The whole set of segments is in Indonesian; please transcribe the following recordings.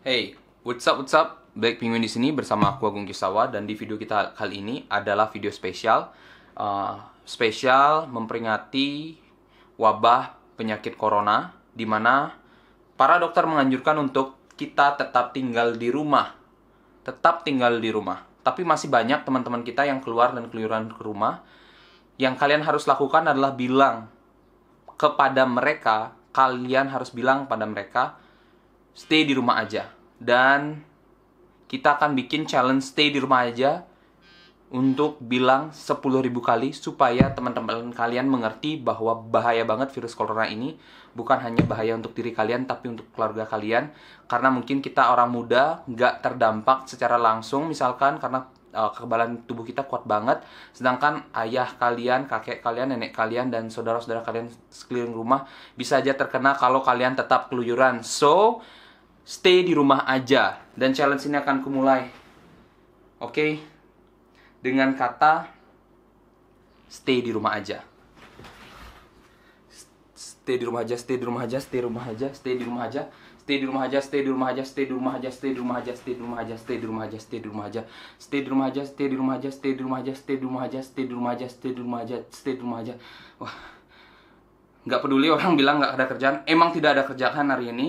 Hey, what's up, what's up? Black Penguin di sini bersama aku Agung Kisawa dan di video kita kali ini adalah video spesial, uh, spesial memperingati wabah penyakit corona, di mana para dokter menganjurkan untuk kita tetap tinggal di rumah, tetap tinggal di rumah. Tapi masih banyak teman-teman kita yang keluar dan keluyuran ke rumah. Yang kalian harus lakukan adalah bilang kepada mereka, kalian harus bilang kepada mereka stay di rumah aja dan kita akan bikin challenge stay di rumah aja untuk bilang 10.000 kali supaya teman-teman kalian mengerti bahwa bahaya banget virus corona ini bukan hanya bahaya untuk diri kalian tapi untuk keluarga kalian karena mungkin kita orang muda nggak terdampak secara langsung misalkan karena uh, kekebalan tubuh kita kuat banget sedangkan ayah kalian, kakek kalian, nenek kalian dan saudara-saudara kalian sekeliling rumah bisa aja terkena kalau kalian tetap keluyuran so stay di rumah aja dan challenge ini akan kumulai. Oke. Okay? Dengan kata stay di rumah aja. Stay di rumah aja, stay di rumah aja, stay di rumah aja, stay di rumah aja. Stay di rumah aja, stay di rumah aja, stay di rumah aja, stay di rumah aja, stay di rumah aja, stay di rumah aja, stay di rumah aja, stay di rumah aja, stay di rumah aja, stay di rumah aja, stay di rumah aja, stay di rumah aja, stay di rumah aja, stay di rumah aja. Wah, nggak peduli orang bilang nggak ada kerjaan, emang tidak ada kerjaan hari ini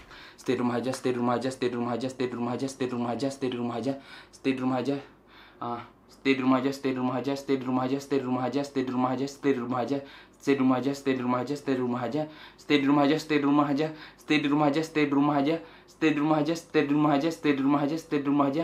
stay di rumah aja stay di rumah aja stay di rumah aja stay di rumah aja stay di rumah aja stay di rumah aja stay di rumah aja ah stay di rumah aja stay di rumah aja stay di rumah aja stay di rumah aja stay di rumah aja stay di rumah aja stay di rumah aja stay di rumah aja stay di rumah aja stay di rumah aja stay di rumah aja stay di rumah aja stay di rumah aja stay di rumah aja stay di rumah aja stay di rumah aja stay di rumah aja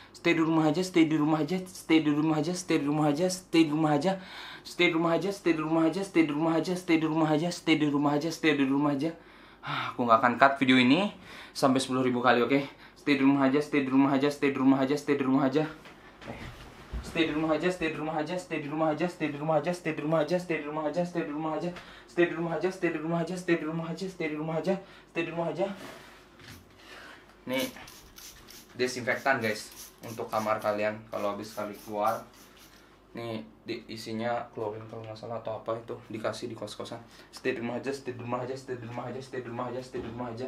stay di rumah aja stay di rumah aja stay di rumah aja stay di rumah aja stay di rumah aja stay di rumah aja stay di rumah aja stay di rumah aja stay di rumah aja stay di rumah aja stay di rumah aja aku nggak akan cut video ini sampai sepuluh ribu kali oke stay di rumah aja stay di rumah aja stay di rumah aja stay di rumah aja stay di rumah aja stay di rumah aja stay di rumah aja stay di rumah aja stay di rumah aja stay di rumah aja stay di rumah aja stay di rumah aja stay di rumah aja stay di rumah aja stay di rumah aja stay di rumah aja nih desinfektan guys untuk kamar kalian kalau habis kali keluar nih di, isinya klorin kalau nggak salah atau apa itu dikasih di kos kosan stay di rumah aja stay di rumah aja stay di rumah aja stay di rumah aja stay di rumah aja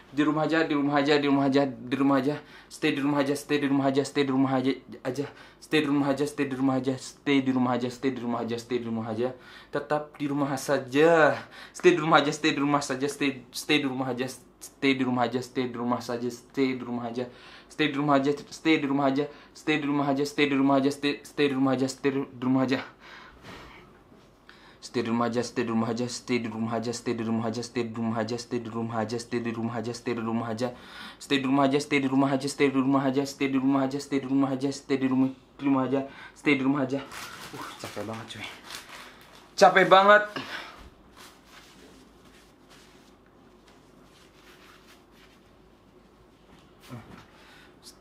di rumah aja di rumah aja di rumah aja di rumah aja stay di rumah aja stay di rumah aja stay di rumah aja aja stay di rumah aja stay di rumah aja stay di rumah aja stay di rumah aja stay di rumah aja tetap di rumah saja stay di rumah aja stay di rumah saja stay stay di rumah aja stay di rumah aja stay di rumah saja stay di rumah aja stay di rumah aja stay di rumah aja stay di rumah aja stay di rumah aja stay stay di rumah aja stay di rumah aja stay di rumah aja stay di rumah aja stay di rumah aja stay di rumah aja stay di rumah aja stay di rumah aja stay di rumah aja stay di rumah aja stay di rumah aja stay di rumah aja stay di rumah aja stay di rumah aja stay di rumah aja stay di rumah aja, stay di rumah aja stay di rumah aja capek banget cuy capek banget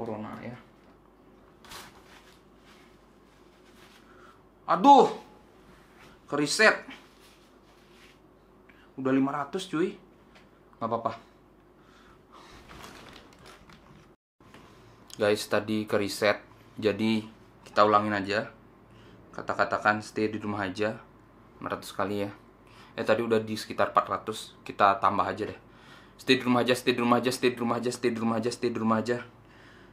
corona ya aduh keriset udah 500 cuy nggak apa-apa guys tadi keriset jadi kita ulangin aja kata-katakan stay di rumah aja 500 kali ya eh tadi udah di sekitar 400 kita tambah aja deh stay di rumah aja stay di rumah aja stay di rumah aja stay di rumah aja, stay di rumah aja.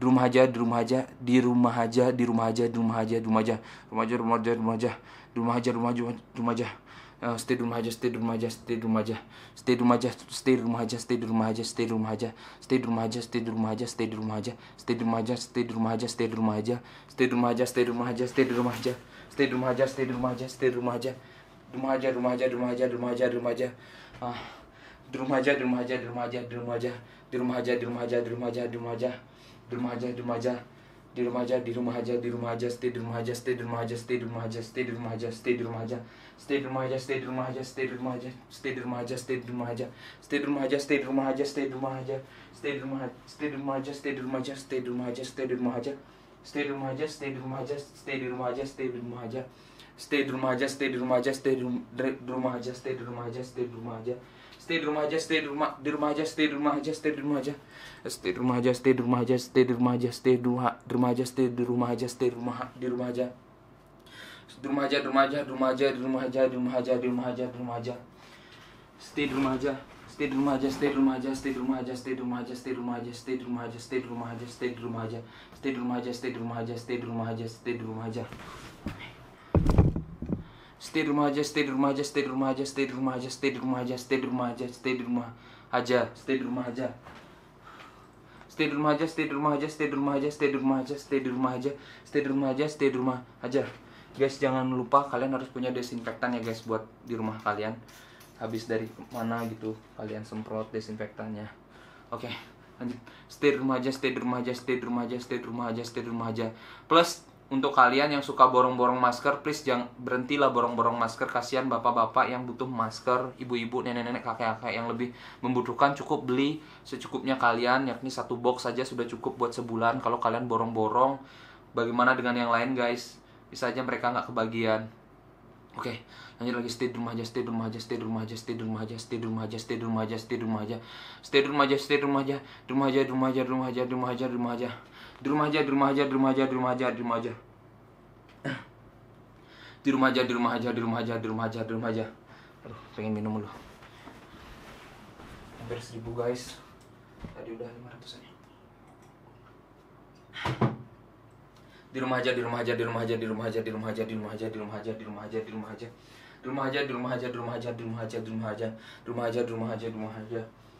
di rumah aja di rumah aja di rumah aja di rumah aja di rumah aja di rumah aja rumah aja rumah aja rumah aja di rumah aja rumah aja rumah aja stay di rumah aja, stay di rumah aja, stay di rumah aja, stay di rumah aja, stay di rumah aja, stay di rumah aja, stay di rumah aja, stay di rumah aja, stay di rumah aja, stay di rumah aja, stay di rumah aja, stay di rumah aja, stay di rumah aja, stay di rumah aja, stay di rumah aja, stay di rumah aja, stay di rumah aja, stay di rumah aja, stay di rumah aja, rumah aja, rumah aja, rumah aja, rumah aja, rumah aja, di rumah aja, di rumah aja, di rumah aja, di rumah aja, di rumah aja, di rumah aja, di rumah aja, di rumah aja, di rumah aja di rumah aja di rumah aja di rumah aja di rumah aja stay di rumah aja stay di rumah aja stay di rumah aja stay di rumah aja stay di rumah aja stay di rumah aja stay di rumah aja stay di rumah aja stay di rumah aja stay di rumah aja stay di rumah aja stay di rumah aja stay di rumah aja stay di rumah stay di rumah aja stay di rumah aja stay di rumah aja stay di rumah aja stay di rumah aja stay di rumah aja stay di rumah aja stay di rumah aja stay di rumah aja stay di rumah aja stay di rumah aja stay di rumah aja stay di rumah aja stay di rumah aja stay di rumah aja stay di rumah aja stay di rumah di rumah aja stay di rumah aja stay di rumah aja stay di rumah aja stay di rumah aja stay di rumah aja stay di rumah aja stay di rumah aja stay di rumah di rumah aja di rumah aja di rumah aja di rumah aja di rumah aja di rumah aja di rumah aja di rumah aja stay di rumah aja stay di rumah aja stay di rumah aja stay di rumah aja stay di rumah aja stay di rumah aja stay di rumah aja stay di rumah aja stay di rumah aja stay di rumah aja stay di rumah aja stay di rumah aja stay di rumah aja stay di rumah aja stay di rumah aja stay di rumah aja stay di rumah aja stay di rumah aja stay di rumah aja stay di rumah aja stay di rumah aja stay di rumah aja stay di rumah aja stay di rumah aja stay di rumah aja stay di rumah aja stay di rumah aja stay di rumah aja stay di rumah aja guys jangan lupa kalian harus punya desinfektan ya guys buat di rumah kalian habis dari mana gitu kalian semprot desinfektannya oke lanjut stay di rumah aja stay di rumah aja stay di rumah aja stay di rumah aja stay di rumah aja plus untuk kalian yang suka borong-borong masker, please jangan berhentilah borong-borong masker. Kasihan bapak-bapak yang butuh masker, ibu-ibu, nenek-nenek, kakek-kakek yang lebih membutuhkan cukup beli secukupnya kalian, yakni satu box saja sudah cukup buat sebulan. Kalau kalian borong-borong, bagaimana dengan yang lain guys? Bisa aja mereka nggak kebagian. Oke, okay, lanjut lagi stay di rumah aja, stay di rumah aja, stay di rumah aja, stay di rumah aja, stay di rumah aja, stay di rumah aja, stay di rumah aja, stay di rumah aja, stay di rumah aja, di rumah aja, di rumah aja, di rumah aja, di rumah aja, di rumah aja. Di rumah aja di rumah aja di rumah aja di rumah aja di rumah aja di rumah aja di rumah aja di rumah aja di rumah aja di rumah aja di rumah aja aduh pengen minum dulu hampir seribu guys tadi udah lima ratusan aja di rumah aja di rumah aja di rumah aja di rumah aja di rumah aja di rumah aja di rumah aja di rumah aja di rumah aja di rumah aja di rumah aja di rumah aja di rumah aja di rumah aja di rumah aja di rumah aja di rumah aja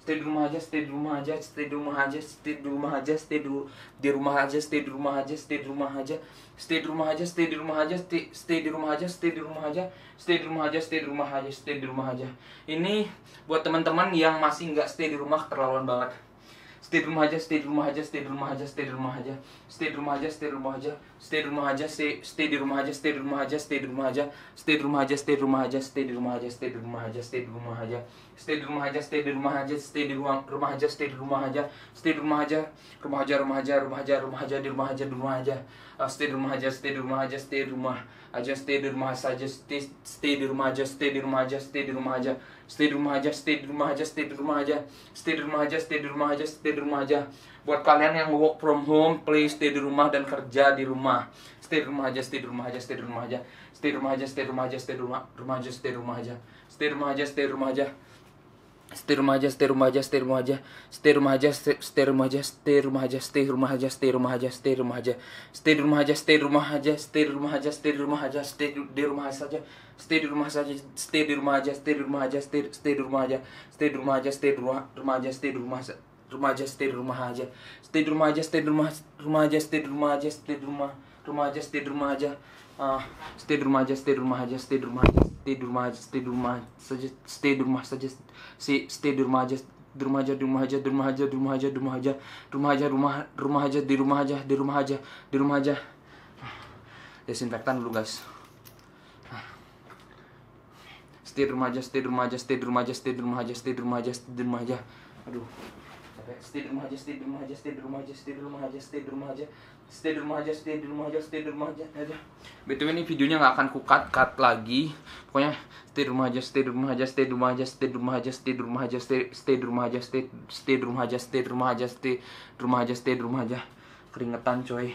stay di rumah aja stay di rumah aja stay di rumah aja stay di rumah aja stay di, di rumah aja stay di rumah aja stay di rumah aja stay di rumah aja stay di rumah aja stay, di rumah aja stay di rumah aja stay di rumah aja stay di rumah aja stay di rumah aja ini buat teman-teman yang masih nggak stay di rumah terlaluan banget state rumah aja stay di rumah aja stay di rumah aja stay di rumah aja stay di rumah aja stay di rumah aja stay di rumah aja stay di rumah aja stay di rumah aja stay di rumah aja stay di rumah aja stay di rumah aja stay di rumah aja stay di rumah aja stay di rumah aja stay di rumah aja stay di rumah aja stay di rumah aja stay di rumah aja stay di rumah aja rumah aja rumah aja rumah aja rumah aja di rumah aja di rumah aja stay di rumah aja stay di rumah aja stay di rumah aja stay di rumah saja stay stay di rumah aja stay di rumah aja stay di rumah aja stay di rumah aja stay di rumah aja stay di rumah aja stay di rumah aja stay di rumah aja stay di rumah aja buat kalian yang work from home please stay di rumah dan kerja di rumah stay di rumah aja stay di rumah aja stay di rumah aja stay di rumah aja stay di rumah aja stay di rumah aja stay di rumah aja stay di rumah aja stay di rumah aja stay rumah aja stay rumah aja stay rumah aja stay rumah aja stay rumah aja stay rumah aja stay rumah aja stay rumah aja stay rumah aja stay rumah aja stay rumah aja stay rumah aja stay rumah aja stay di rumah saja stay di rumah saja stay di rumah aja stay di rumah aja stay di rumah aja stay di rumah aja stay di rumah aja stay di rumah rumah aja stay di rumah aja stay di rumah aja setir rumah rumah aja stay di rumah aja setir rumah rumah aja stay di rumah aja uh, stay di rumah aja stay di rumah aja stay di rumah aja stay di rumah aja stay di rumah saja stay di rumah saja si stay di rumah aja di rumah aja di rumah aja di rumah aja di rumah aja di rumah aja di rumah aja rumah rumah aja di rumah aja di rumah aja di rumah aja desinfektan dulu guys stay di rumah aja stay di rumah aja stay di rumah aja stay di rumah aja stay di rumah aja stay di rumah aja aduh stay di rumah aja stay di rumah aja stay di rumah aja stay di rumah aja stay di rumah aja stay di rumah aja stay di rumah aja stay di rumah aja aja btw ini videonya nggak akan kukat cut lagi pokoknya stay di rumah aja stay di rumah aja stay di rumah aja stay di rumah aja stay di rumah aja stay stay di rumah aja stay stay di rumah aja stay di rumah aja stay di rumah aja stay di rumah aja keringetan coy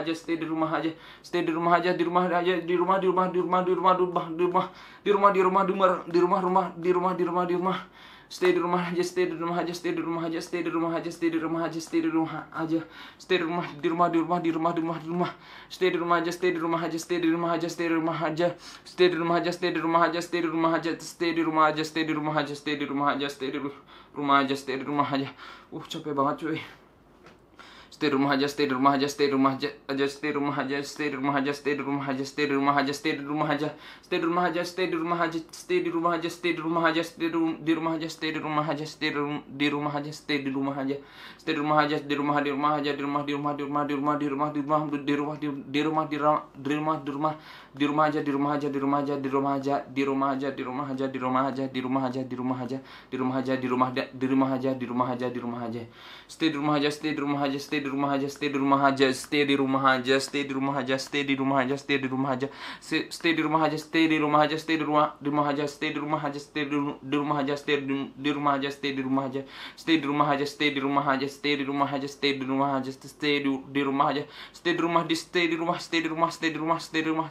rumah aja stay di rumah aja stay di rumah aja di rumah aja di rumah di rumah di rumah di rumah di rumah di rumah di rumah di rumah di rumah di rumah rumah di rumah di rumah di rumah stay di rumah aja stay di rumah aja stay di rumah aja stay di rumah aja stay di rumah aja stay di rumah aja stay di rumah di rumah di rumah di rumah di rumah di rumah stay di rumah aja stay di rumah aja stay di rumah aja stay di rumah aja stay di rumah aja stay di rumah aja stay di rumah aja stay di rumah aja stay di rumah aja stay di rumah aja stay di rumah aja stay di rumah aja uh capek banget cuy stay di rumah aja stay di rumah aja stay di rumah aja aja stay di rumah aja stay di rumah aja stay di rumah aja stay di rumah aja stay di rumah aja stay di rumah aja stay di rumah aja stay di rumah aja stay di rumah aja stay di rumah aja stay di rumah aja stay di rumah aja stay di rumah aja stay di rumah aja di rumah di rumah aja di rumah di rumah di rumah di rumah di rumah di rumah di rumah di rumah di rumah di rumah di rumah di rumah aja di rumah aja di rumah aja di rumah aja di rumah aja di rumah aja di rumah aja di rumah aja di rumah aja di rumah aja di rumah di rumah aja di rumah aja di rumah aja stay di rumah aja stay di rumah aja stay di rumah aja stay di rumah aja stay di rumah aja stay di rumah aja stay di rumah aja stay di rumah aja stay di rumah aja stay di rumah aja stay di rumah di rumah aja stay di rumah aja stay di rumah aja stay di rumah aja stay di rumah aja stay di rumah aja stay di rumah aja stay di rumah aja stay di rumah aja stay di rumah aja stay di rumah di stay di rumah stay di rumah stay di rumah stay di rumah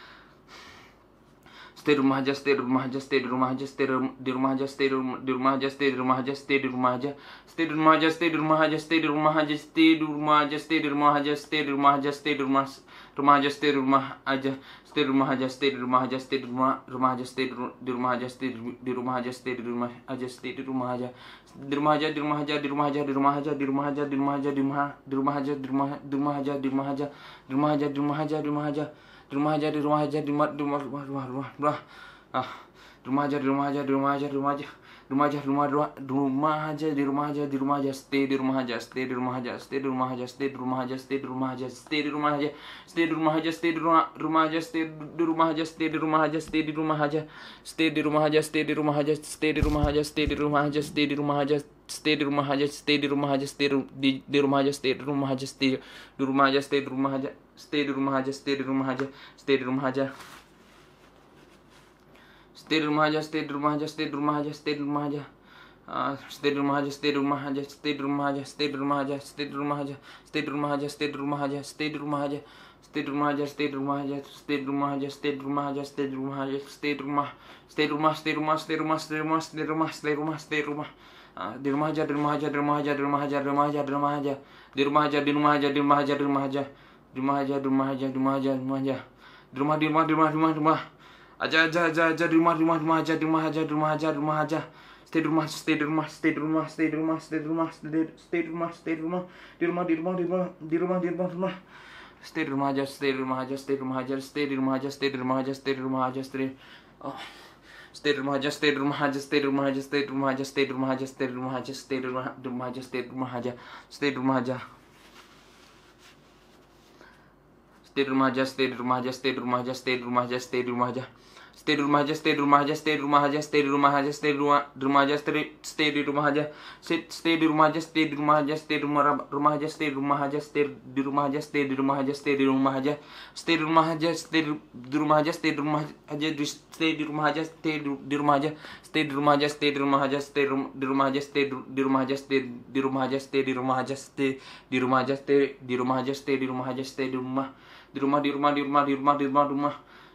stay di rumah aja stay di rumah aja stay di rumah aja stay di rumah aja stay di rumah aja stay di rumah aja stay di rumah aja stay di rumah aja stay di rumah aja stay di rumah aja stay di rumah aja stay di rumah aja stay di rumah aja stay di rumah rumah aja stay di rumah aja stay di rumah aja stay di rumah aja stay di rumah rumah aja stay di rumah aja stay di rumah aja stay di rumah aja stay di rumah aja di rumah aja di rumah aja di rumah aja di rumah aja di rumah aja di rumah aja di rumah aja di rumah aja di rumah aja di rumah aja di rumah aja di rumah aja di rumah aja di rumah aja di rumah aja di rumah rumah rumah rumah rumah ah di rumah aja di rumah aja di rumah aja di rumah aja rumah aja rumah rumah rumah aja di rumah aja di rumah aja stay di rumah aja stay di rumah aja stay di rumah aja stay di rumah aja stay di rumah aja stay di rumah aja stay di rumah aja stay di rumah rumah aja stay di rumah aja stay di rumah aja stay di rumah aja stay di rumah aja stay di rumah aja stay di rumah aja stay di rumah aja stay di rumah aja stay di rumah aja stay di rumah aja stay di di rumah aja stay di rumah aja stay di rumah aja stay di rumah aja stay di rumah aja stay di rumah aja stay di rumah aja stay di rumah aja stay di rumah aja stay di rumah aja stay di rumah aja stay di rumah aja stay di rumah aja stay di rumah aja stay di rumah aja stay di rumah aja stay di rumah aja stay di rumah aja stay di rumah aja stay di rumah aja stay di rumah aja stay di rumah aja stay di rumah aja stay di rumah aja stay di rumah stay di rumah stay di rumah stay di rumah stay di rumah stay di rumah stay di rumah stay di rumah di rumah aja di rumah aja di rumah aja di rumah aja di rumah aja di rumah aja di rumah aja di rumah aja di rumah aja di rumah aja di rumah aja di rumah aja di rumah aja di rumah aja di rumah di rumah di rumah di rumah aja aja aja aja di rumah rumah rumah aja di rumah aja di rumah aja di rumah aja stay di rumah stay di rumah stay di rumah stay di rumah stay di rumah stay di rumah stay di rumah di rumah di rumah di rumah di rumah di rumah di rumah stay di rumah aja stay di rumah aja stay di rumah aja stay di rumah aja stay di rumah aja stay di rumah aja stay stay di rumah aja stay di rumah aja stay di rumah aja stay di rumah aja stay di rumah aja stay di rumah aja stay di rumah aja stay di rumah aja stay di rumah aja stay di rumah aja stay di rumah aja stay di rumah aja stay di rumah aja stay di rumah aja stay di rumah aja stay di rumah aja stay di rumah aja stay di rumah aja stay di rumah aja stay di rumah di rumah aja stay stay di rumah aja stay stay di rumah aja stay di rumah aja stay di rumah rumah aja stay di rumah aja stay di rumah aja stay di rumah aja stay di rumah aja stay di rumah aja stay di rumah aja stay di rumah aja stay di rumah aja stay di rumah aja stay di rumah aja stay di rumah aja stay di rumah aja stay di rumah aja stay di rumah aja stay di rumah aja stay di rumah aja stay di rumah aja stay di rumah aja stay di rumah di rumah di rumah di rumah di rumah di rumah di rumah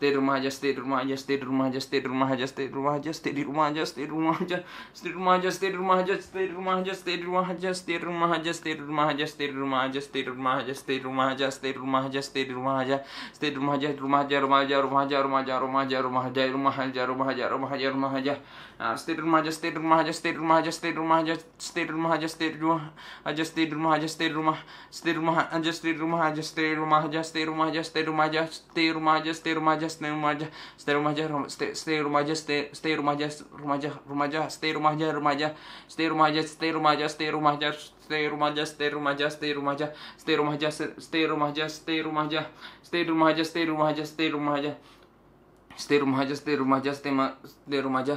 stay di rumah aja stay di rumah aja stay di rumah aja stay di rumah aja stay di rumah aja stay di rumah aja stay di rumah aja stay di rumah aja stay di rumah aja stay di rumah aja stay di rumah aja stay di rumah aja stay di rumah aja stay di rumah aja stay di rumah aja stay di rumah aja stay di rumah aja stay di rumah aja stay di rumah aja rumah aja rumah aja rumah aja rumah aja rumah aja rumah aja rumah aja rumah aja rumah aja rumah aja rumah aja State rumah aja, state rumah aja, state rumah aja, state rumah aja, state rumah aja, state rumah aja, state rumah aja, state rumah, state rumah aja, state rumah aja, state rumah aja, state rumah aja, state rumah aja, state rumah aja, state rumah aja, state rumah aja, state rumah aja, state rumah aja, state rumah aja, rumah aja, rumah aja, state rumah aja, rumah aja, state rumah aja, state rumah aja, state rumah aja, stay rumah aja stay rumah aja stay rumah aja stay rumah aja stay rumah aja stay rumah aja stay rumah aja stay rumah aja stay rumah aja stay rumah aja stay rumah aja stay rumah aja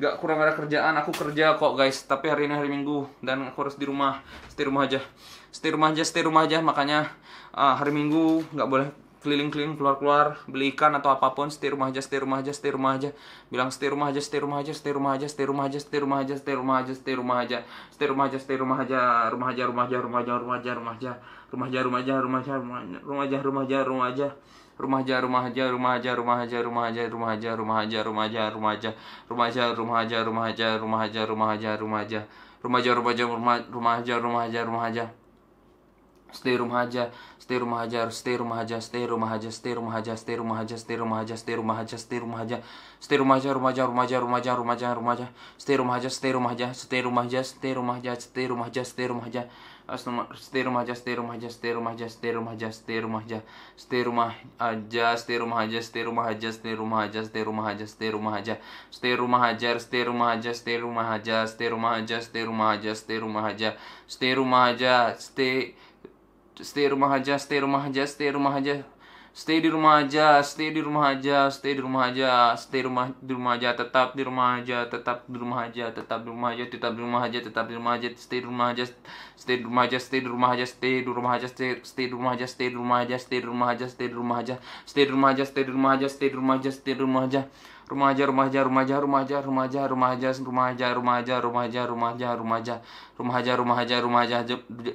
nggak kurang ada kerjaan aku kerja kok guys tapi hari ini hari minggu dan aku harus di rumah stay rumah aja stay rumah aja stay rumah aja makanya uh, hari minggu nggak boleh keliling-keliling keluar-keluar beli ikan atau apapun stay rumah aja stay rumah aja stay rumah aja bilang stay rumah aja stay rumah aja stay rumah aja stay rumah aja stay rumah aja stay rumah aja stay rumah aja stay rumah aja stay rumah aja rumah aja rumah aja rumah aja rumah aja rumah aja rumah aja rumah aja rumah aja rumah aja rumah aja rumah aja rumah aja rumah aja rumah aja rumah aja rumah aja rumah aja rumah aja rumah aja rumah aja rumah aja rumah aja rumah aja rumah aja rumah aja rumah aja rumah aja rumah aja rumah aja rumah rumah aja rumah aja rumah aja stay rumah aja stay rumah aja stay rumah aja stay rumah aja stay rumah aja stay rumah aja stay rumah aja stay rumah aja stay rumah aja stay rumah aja rumah aja rumah aja rumah aja rumah aja rumah aja stay rumah aja stay rumah aja stay rumah aja stay rumah aja stay rumah aja stay rumah aja stay rumah aja stay rumah aja stay rumah aja stay rumah aja stay rumah aja stay rumah aja stay rumah aja stay rumah aja stay rumah aja stay rumah aja stay rumah aja stay rumah aja stay rumah aja stay rumah aja stay rumah aja stay rumah aja stay rumah aja stay rumah aja stay stay rumah aja stay rumah aja stay rumah aja stay di rumah aja, stay di rumah aja, stay di rumah aja, stay rumah di rumah aja, tetap di rumah aja, tetap di rumah aja, tetap di rumah aja, tetap di rumah aja, tetap di rumah aja, stay di rumah aja, stay di rumah aja, stay di rumah aja, stay di rumah aja, stay stay di rumah aja, stay di rumah aja, stay di rumah aja, stay di rumah aja, stay di rumah aja, stay di rumah aja, stay di rumah aja, stay di rumah aja. Rumah aja, rumah aja, rumah aja, rumah aja, rumah aja, rumah aja, rumah aja, rumah aja, rumah aja, rumah aja, rumah aja, rumah aja, rumah aja, rumah aja, rumah aja,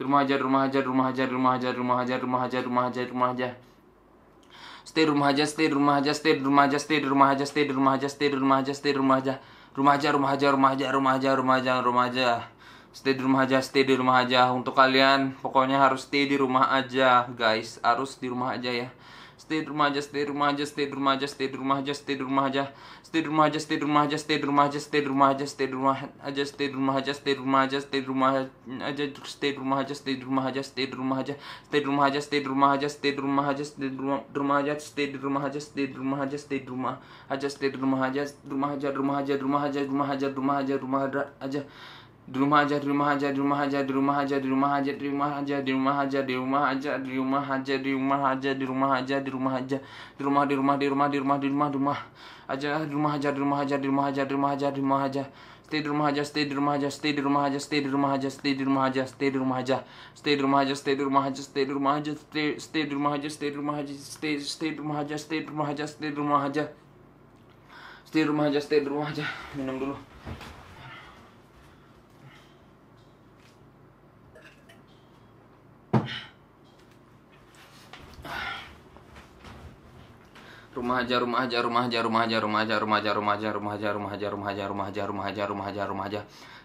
rumah aja rumah aja rumah aja rumah aja rumah aja rumah aja rumah aja rumah aja stay rumah aja stay rumah aja stay rumah aja stay rumah aja stay rumah aja stay rumah aja stay rumah aja rumah aja rumah aja rumah aja rumah aja rumah aja rumah aja stay di rumah aja stay di rumah aja untuk kalian pokoknya harus stay di rumah aja guys harus di rumah aja ya stay di rumah aja stay di rumah aja stay di rumah aja stay di rumah aja stay di rumah aja stay rumah aja stay rumah aja stay rumah aja stay rumah aja stay rumah aja stay rumah aja stay rumah aja stay rumah aja stay rumah aja stay rumah aja stay rumah aja stay rumah aja stay rumah aja stay rumah aja stay rumah aja stay rumah aja stay rumah aja stay rumah aja stay rumah just rumah just rumah just rumah just rumah just rumah just rumah aja just rumah aja di rumah aja di rumah aja di rumah aja di rumah aja di rumah aja di rumah aja di rumah aja di rumah aja di rumah aja di rumah aja di rumah aja di rumah di rumah di rumah di rumah di rumah di rumah aja di rumah aja di rumah aja di rumah aja di rumah aja di rumah aja stay di rumah aja stay di rumah aja stay di rumah aja stay di rumah aja stay di rumah aja stay di rumah aja stay di rumah aja stay di rumah aja stay di rumah aja stay di rumah aja stay di rumah aja stay stay di rumah aja stay di rumah aja stay di rumah aja stay di rumah aja stay di rumah aja minum dulu rumah aja rumah aja rumah aja rumah aja rumah aja rumah aja rumah aja rumah aja rumah aja rumah aja rumah aja rumah aja rumah aja rumah aja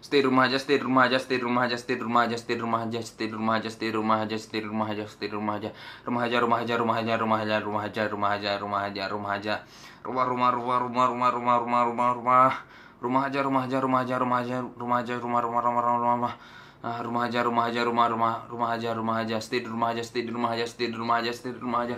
stay rumah aja stay rumah aja stay rumah aja stay rumah aja stay rumah aja stay rumah aja stay rumah aja stay rumah aja stay rumah aja rumah aja rumah aja rumah aja rumah aja rumah aja rumah aja rumah aja rumah aja rumah rumah rumah rumah rumah rumah rumah rumah rumah rumah aja rumah aja rumah aja rumah aja rumah aja rumah rumah rumah rumah rumah rumah rumah aja rumah aja rumah rumah rumah aja rumah aja stay di rumah aja stay di rumah aja stay di rumah aja stay di rumah aja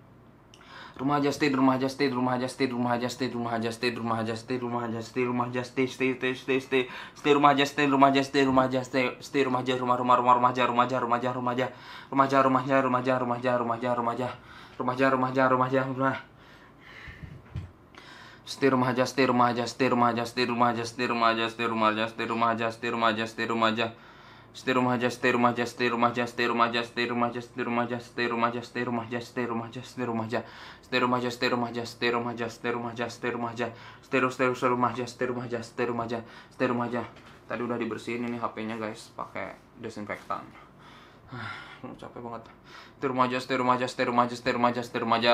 rumah aja stay rumah aja stay rumah aja stay rumah aja stay rumah aja stay rumah aja stay rumah aja stay rumah aja stay stay stay stay stay stay rumah aja stay rumah aja stay rumah aja stay stay rumah aja rumah rumah rumah rumah aja rumah aja rumah aja rumah aja rumah aja rumah aja rumah aja rumah aja rumah aja rumah aja rumah aja rumah aja rumah aja rumah stay rumah aja stay rumah aja stay rumah aja stay rumah aja stay rumah aja stay rumah aja stay rumah aja stay rumah aja stay rumah aja stay rumah aja stay rumah aja stay rumah aja stay rumah aja stay rumah aja stay rumah aja stay rumah aja stay rumah aja stay rumah aja stay rumah aja stay rumah aja stay rumah aja stay rumah aja stay rumah aja stay rumah aja stay stay stay rumah aja stay rumah aja stay rumah aja stay rumah aja tadi udah dibersihin ini HP-nya guys pakai desinfektan capek banget stay rumah aja stay rumah aja stay rumah aja stay rumah aja stay rumah aja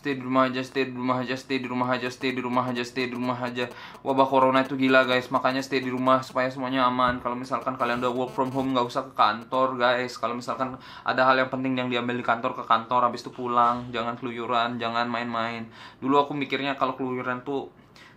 stay di rumah aja stay di rumah aja stay di rumah aja stay di rumah aja stay di rumah aja wabah corona itu gila guys makanya stay di rumah supaya semuanya aman kalau misalkan kalian udah work from home nggak usah ke kantor guys kalau misalkan ada hal yang penting yang diambil di kantor ke kantor habis itu pulang jangan keluyuran jangan main-main dulu aku mikirnya kalau keluyuran tuh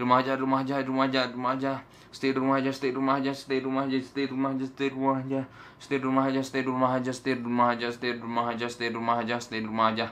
rumah aja, rumah aja, rumah aja, rumah aja. Stay rumah aja, stay rumah aja, stay rumah aja, stay rumah aja, stay rumah aja. Stay rumah aja, stay rumah aja, stay rumah aja, stay rumah aja, stay rumah aja, stay rumah aja.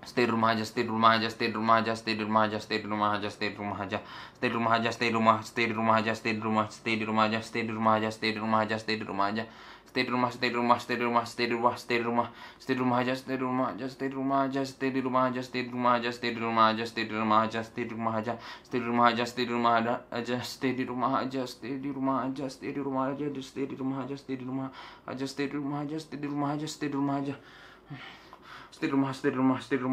Stay rumah aja, stay rumah aja, stay rumah aja, stay rumah aja, stay rumah aja, stay rumah aja, stay rumah aja, stay rumah, stay rumah aja, stay rumah, stay rumah aja, stay rumah aja, stay rumah aja, stay rumah aja, stay rumah aja. stay di rumah stay di rumah stay di rumah stay di rumah stay di rumah stay di rumah aja stay di rumah aja stay di rumah aja stay di rumah aja stay di rumah aja stay di rumah aja stay di rumah aja stay di rumah aja stay di rumah aja stay di rumah aja stay di rumah aja stay di rumah aja stay di rumah aja stay di rumah aja stay di rumah aja stay di rumah aja stay di rumah aja stay di rumah aja stay di rumah aja, stay di rumah aja, stay di rumah aja, stay di rumah aja, stay di rumah aja, stay di rumah aja, stay di rumah aja, stay di rumah aja, stay di rumah aja, stay di rumah aja, aja, aja,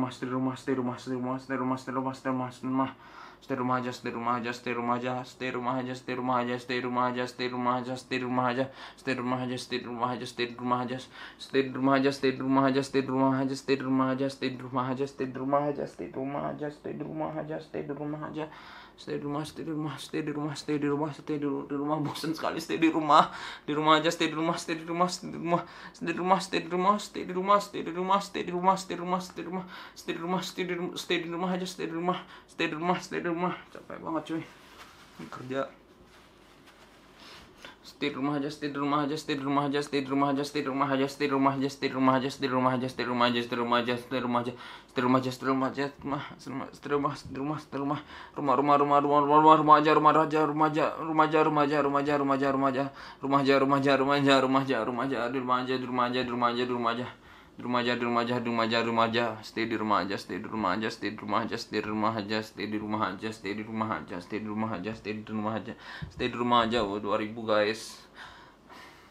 aja, aja, aja, stay stay stay stay stay di di di di di rumah rumah rumah rumah rumah stay stay stay stay stay stay rumah rumah rumah rumah rumah rumah aja aja aja aja aja aja stay rumah aja stay rumah aja stay rumah aja stay rumah aja stay rumah aja stay rumah aja stay rumah aja stay rumah aja stay rumah aja stay rumah aja stay rumah aja stay rumah aja stay rumah aja stay rumah aja stay di rumah stay di rumah stay di rumah stay di rumah stay di, rumah bosan sekali stay di rumah di rumah aja stay di rumah stay di rumah stay di rumah stay di rumah stay di rumah stay di rumah stay di rumah stay di rumah stay di rumah stay di rumah stay di rumah stay di rumah stay di rumah aja stay di rumah stay di rumah stay di rumah capek banget cuy kerja stay di rumah aja stay di rumah aja stay di rumah aja stay di rumah aja stay di rumah aja stay di rumah aja stay di rumah aja stay di rumah aja stay di rumah aja stay di rumah aja stay di rumah aja stay di rumah aja stay di rumah aja rumah rumah rumah rumah rumah rumah rumah rumah rumah rumah rumah aja rumah aja rumah aja rumah aja rumah aja rumah aja rumah aja rumah aja rumah aja rumah aja rumah aja rumah aja rumah aja rumah aja rumah aja rumah aja rumah aja rumah aja di rumah aja di rumah aja di rumah aja di rumah aja stay di rumah aja stay di rumah aja stay di rumah aja stay di rumah aja stay di rumah aja stay di rumah aja stay di rumah aja stay di rumah aja stay di rumah aja 2000 guys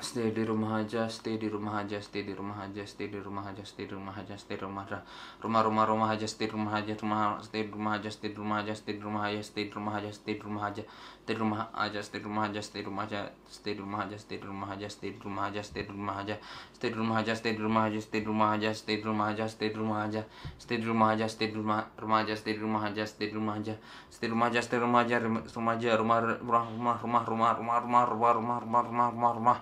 stay di rumah aja stay di rumah aja stay di rumah aja stay di rumah aja stay di rumah aja stay di rumah aja rumah rumah rumah aja stay di rumah aja rumah stay di rumah aja stay di rumah aja stay di rumah aja stay di rumah aja stay di rumah aja stay di rumah aja stay di rumah aja stay di rumah aja stay di rumah aja stay di rumah aja stay di rumah aja stay di rumah aja stay di rumah aja stay di rumah aja stay di rumah aja stay di rumah aja stay di rumah aja stay di rumah aja stay di rumah aja stay di rumah aja stay di rumah aja stay di rumah aja stay di rumah aja rumah aja rumah rumah rumah rumah rumah rumah rumah rumah rumah rumah rumah rumah rumah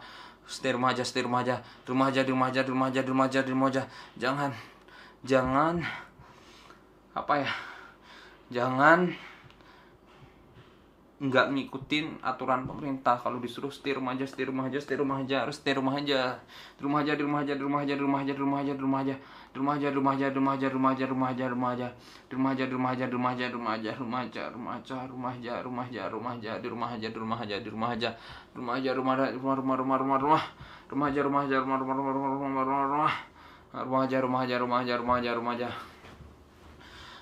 stay rumah aja stay rumah aja rumah aja di rumah aja di rumah aja di rumah aja di rumah aja jangan jangan apa ya jangan nggak ngikutin aturan pemerintah kalau disuruh stay rumah aja stay rumah aja stay rumah aja harus stay rumah aja di rumah aja di rumah aja di rumah aja di rumah aja di rumah aja di rumah aja di rumah aja di rumah aja di rumah aja di rumah aja di rumah aja di rumah aja di rumah aja di rumah aja di rumah aja di rumah aja rumah aja rumah aja rumah aja rumah aja rumah aja di rumah aja di rumah aja di rumah aja rumah aja rumah aja rumah rumah rumah rumah rumah rumah aja rumah aja rumah rumah rumah rumah rumah rumah rumah aja rumah aja rumah aja rumah aja rumah aja rumah aja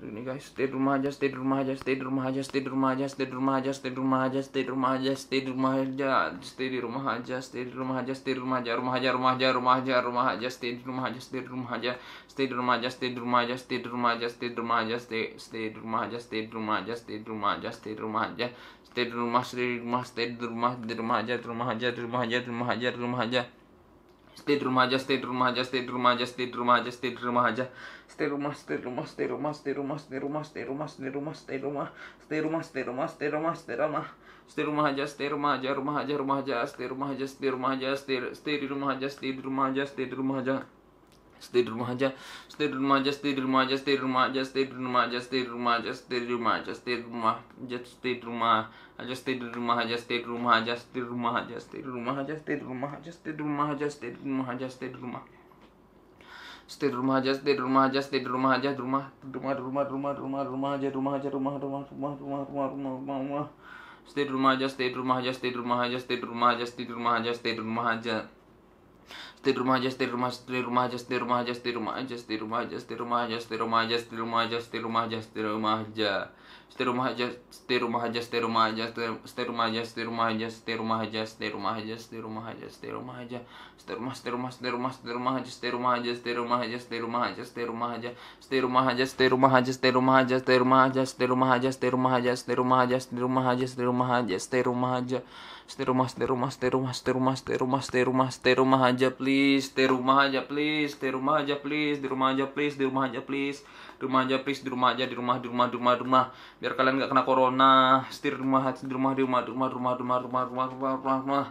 ini guys stay di rumah aja stay di rumah aja stay di rumah aja stay di rumah aja stay di rumah aja stay di rumah aja stay di rumah aja stay di rumah aja stay di rumah aja stay di rumah aja stay di rumah aja rumah aja rumah aja rumah aja rumah aja stay di rumah aja stay di rumah aja stay di rumah aja stay di rumah aja stay di rumah aja stay di rumah aja stay stay di rumah aja stay di rumah aja stay di rumah aja stay di rumah aja stay di rumah stay di rumah stay di rumah di rumah aja di rumah aja di rumah aja di rumah aja di rumah aja stay di rumah aja stay di rumah aja stay di rumah aja stay di rumah aja stay di rumah aja stay rumah stay rumah stay rumah stay rumah stay rumah stay rumah stay rumah stay rumah stay rumah stay rumah stay rumah stay rumah stay rumah aja stay rumah aja rumah aja rumah aja stay rumah aja stay rumah aja stay stay di rumah aja stay di rumah aja stay di rumah aja stay di rumah aja stay di rumah aja stay di rumah aja stay di rumah aja stay di rumah aja stay di rumah aja stay di rumah aja stay di rumah aja stay di rumah aja stay di rumah aja stay di rumah aja stay di rumah aja stay di rumah aja stay di rumah aja stay di rumah aja stay di rumah aja stay di rumah stay di rumah aja stay di rumah aja stay di rumah aja rumah rumah rumah rumah rumah rumah aja rumah aja rumah rumah rumah rumah rumah rumah rumah rumah stay di rumah aja stay di rumah aja stay di rumah aja stay di rumah aja stay di rumah aja stay di rumah aja stay di rumah aja stay di rumah stay di rumah aja stay di rumah aja stay di rumah aja stay di rumah aja stay di rumah aja stay di rumah aja stay di rumah aja stay di rumah aja stay di rumah aja stay rumah aja stay rumah aja stay rumah aja stay rumah aja stay rumah aja stay rumah aja stay rumah aja stay rumah aja stay rumah aja stay rumah stay rumah stay rumah stay rumah aja stay rumah aja stay rumah aja stay rumah aja stay rumah aja stay rumah aja stay rumah aja stay rumah aja stay rumah aja stay rumah aja stay rumah aja stay rumah aja stay rumah aja stay rumah aja stay rumah aja stay rumah stay rumah stay rumah stay rumah stay rumah stay rumah stay rumah aja please stay rumah aja please stay rumah aja please di rumah aja please di rumah aja please di rumah aja please di rumah aja di rumah di rumah di rumah di rumah biar kalian nggak kena corona setir di rumah di rumah di rumah di rumah di rumah di rumah di rumah di rumah di rumah di rumah, rumah.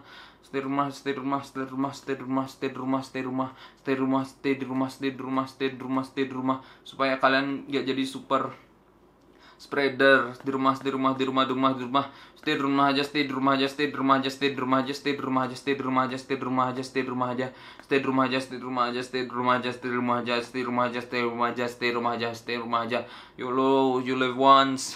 Stay rumah, stay rumah, stay rumah, stay rumah, stay rumah, stay rumah, stay rumah, stay di rumah, stay di rumah, stay di rumah, stay di rumah, supaya kalian nggak jadi super spreader di rumah di rumah di rumah di rumah di rumah stay di rumah aja stay di rumah aja stay di rumah aja stay di rumah aja stay di rumah aja stay di rumah aja stay di rumah aja stay di rumah aja stay di rumah aja stay di rumah aja stay di rumah aja stay di rumah aja stay di rumah aja stay di rumah aja stay di rumah aja stay di rumah aja you live you live once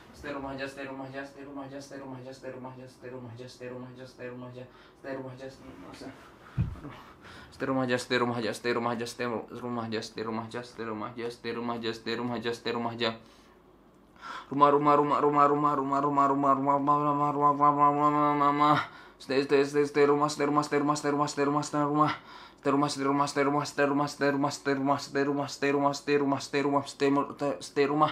stay rumah aja stay rumah aja stay rumah aja stay rumah aja stay rumah aja stay rumah aja stay rumah aja stay rumah aja stay rumah aja stay rumah aja stay rumah aja stay rumah aja stay rumah aja stay rumah aja stay rumah aja stay rumah aja stay rumah aja stay rumah aja stay rumah aja rumah rumah rumah rumah rumah rumah rumah rumah rumah rumah rumah rumah rumah rumah rumah stay stay stay stay rumah stay rumah stay rumah stay rumah stay rumah stay rumah stay rumah stay rumah stay rumah stay rumah stay rumah stay rumah stay rumah stay rumah stay rumah stay rumah stay rumah stay rumah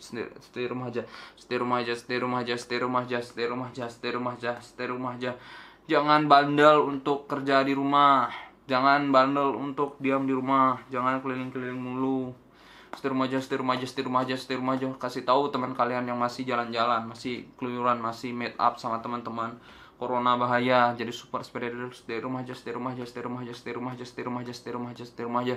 stay rumah aja stay rumah aja stay rumah aja stay rumah aja stay rumah aja stay rumah aja stay rumah aja jangan bandel untuk kerja di rumah jangan bandel untuk diam di rumah jangan keliling-keliling mulu stay rumah aja stay rumah aja stay rumah aja stay rumah aja kasih tahu teman kalian yang masih jalan-jalan masih keluyuran masih meet up sama teman-teman corona bahaya jadi super spreader stay rumah aja stay rumah aja stay rumah aja stay rumah aja stay rumah aja stay rumah aja rumah aja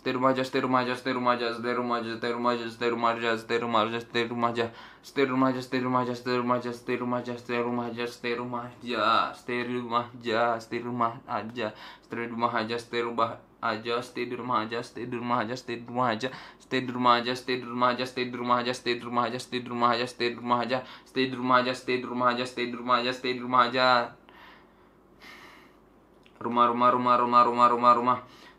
stay rumah aja stay rumah aja stay rumah aja stay rumah aja stay rumah aja stay rumah aja stay rumah aja stay rumah aja stay rumah aja stay rumah aja stay rumah aja stay rumah aja stay rumah aja stay rumah aja stay rumah aja stay rumah aja stay rumah aja stay rumah aja stay di rumah aja stay di rumah aja stay di rumah aja stay di rumah aja stay di rumah aja stay di rumah aja stay di rumah aja stay di rumah aja stay di rumah aja stay di rumah aja stay di rumah aja stay di rumah aja stay di rumah aja rumah rumah rumah rumah rumah rumah rumah rumah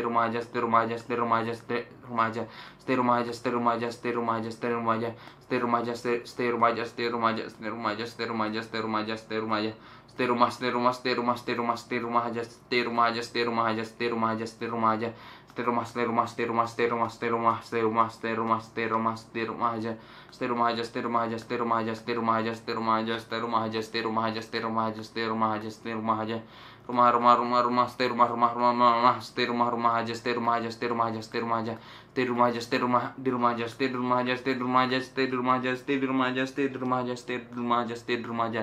stay rumah aja stay rumah aja stay rumah aja stay rumah aja stay rumah aja stay rumah aja stay rumah aja stay rumah aja stay rumah aja stay rumah aja stay rumah aja stay rumah aja stay rumah aja stay rumah aja stay rumah aja stay rumah stay rumah stay rumah stay rumah stay rumah aja stay rumah aja stay rumah aja stay rumah aja stay rumah aja stay rumah stay rumah stay rumah stay rumah stay rumah stay rumah stay rumah stay rumah stay rumah aja stay rumah aja stay rumah aja stay rumah aja stay rumah aja stay rumah aja stay rumah aja stay rumah aja stay rumah aja stay rumah aja stay rumah aja stay rumah aja rumah rumah rumah rumah stay rumah rumah rumah rumah stay rumah rumah aja stay rumah aja stay rumah aja stay rumah aja stay rumah aja stay rumah di rumah aja stay di rumah aja stay di rumah aja stay di rumah aja stay di rumah aja stay di rumah aja stay di rumah aja stay di rumah aja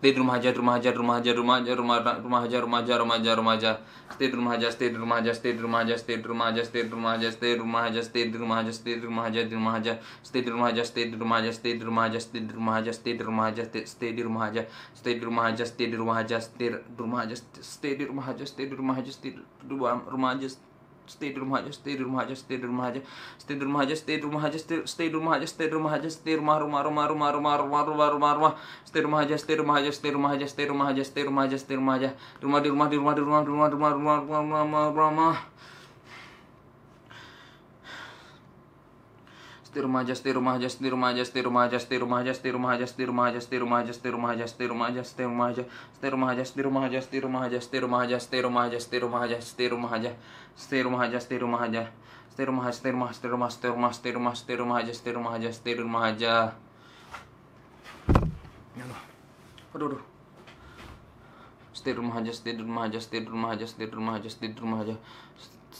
stay di rumah aja rumah aja rumah aja rumah aja rumah rumah aja rumah aja rumah aja rumah aja stay di rumah aja stay di rumah aja stay di rumah aja stay di rumah aja stay di rumah aja stay di rumah aja stay di rumah aja stay di rumah aja di rumah aja stay di rumah aja stay di rumah aja stay di rumah aja stay di rumah aja stay di rumah aja stay di rumah aja stay di rumah aja stay di rumah aja stay di rumah aja stay di rumah aja stay di rumah aja stay di rumah aja stay di rumah aja. stay di rumah aja, stay di rumah aja, stay di rumah aja, stay di rumah aja, stay di rumah aja, stay di rumah aja, stay di rumah aja, stay rumah rumah rumah rumah rumah rumah rumah rumah rumah stay rumah aja, stay rumah aja, stay rumah aja, stay rumah aja, stay rumah aja, stay rumah aja, rumah di rumah di rumah di rumah di rumah di rumah rumah rumah rumah rumah setir remaja setir remaja setir aja setir remaja setir remaja setir aja setir remaja setir remaja setir aja setir remaja setir remaja setir aja setir remaja setir remaja setir aja setir remaja setir remaja setir aja setir remaja setir remaja setir aja setir remaja setir remaja setir aja setir remaja setir remaja setir aja setir remaja aduh aduh setir aja setir remaja setir remaja setir aja setir remaja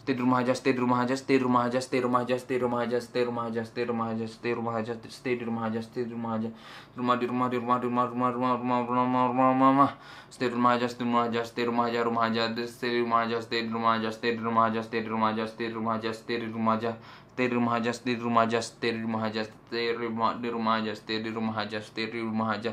stay di rumah aja stay di rumah aja stay di rumah aja stay di rumah aja stay di rumah aja stay di rumah aja stay di rumah aja stay di rumah aja stay di rumah aja stay di rumah aja rumah di rumah di rumah di rumah rumah rumah rumah rumah rumah rumah rumah stay di rumah aja stay di rumah aja stay di rumah aja rumah aja stay di rumah aja stay di rumah aja stay di rumah aja stay di rumah aja stay di rumah aja stay di rumah aja stay di rumah aja stay di rumah aja stay di rumah aja stay di rumah di rumah aja stay di rumah aja stay di rumah aja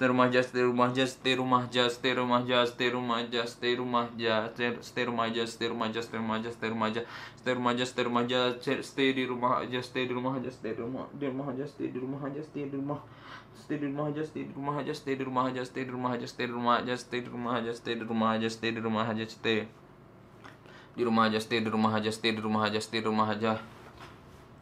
stay rumah aja stay rumah aja stay rumah aja stay rumah aja stay rumah aja stay rumah aja stay rumah aja stay rumah aja stay rumah aja stay rumah aja stay rumah aja stay rumah aja stay di rumah aja stay di rumah aja stay di rumah di rumah aja stay di rumah aja stay di rumah stay di rumah aja stay di rumah aja stay di rumah aja stay di rumah aja stay di rumah aja stay di rumah aja stay di rumah aja stay di rumah aja stay di rumah aja stay di rumah aja stay di rumah aja stay di rumah aja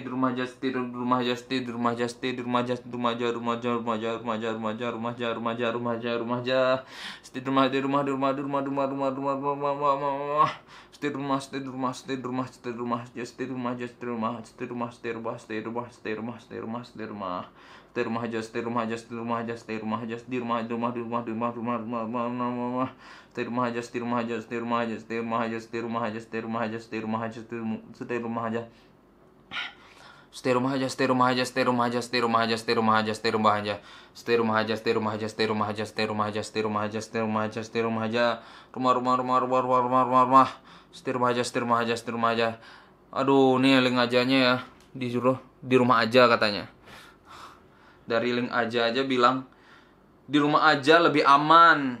di rumah aja di rumah aja di rumah aja di rumah aja di rumah aja rumah aja rumah aja rumah aja rumah aja rumah aja rumah aja rumah aja rumah aja di rumah di rumah di rumah di rumah rumah rumah rumah rumah rumah rumah di rumah di rumah di rumah di rumah aja di rumah aja di rumah di rumah di rumah di rumah di rumah di rumah di rumah di rumah aja di rumah aja di rumah aja di rumah aja di rumah di rumah di rumah di rumah rumah rumah rumah rumah di rumah aja di rumah aja di rumah aja di rumah aja di rumah aja di rumah aja di rumah aja di rumah aja di rumah aja stay rumah aja stay rumah aja stay rumah aja stay rumah aja stay rumah aja stay rumah aja stay rumah aja stay rumah aja stay rumah aja stay rumah aja stay rumah aja stay rumah aja stay rumah aja rumah rumah rumah rumah rumah rumah rumah rumah stay rumah aja stay rumah aja stay rumah aja aduh ini link ajanya ya disuruh di rumah aja katanya dari link aja aja bilang di rumah aja lebih aman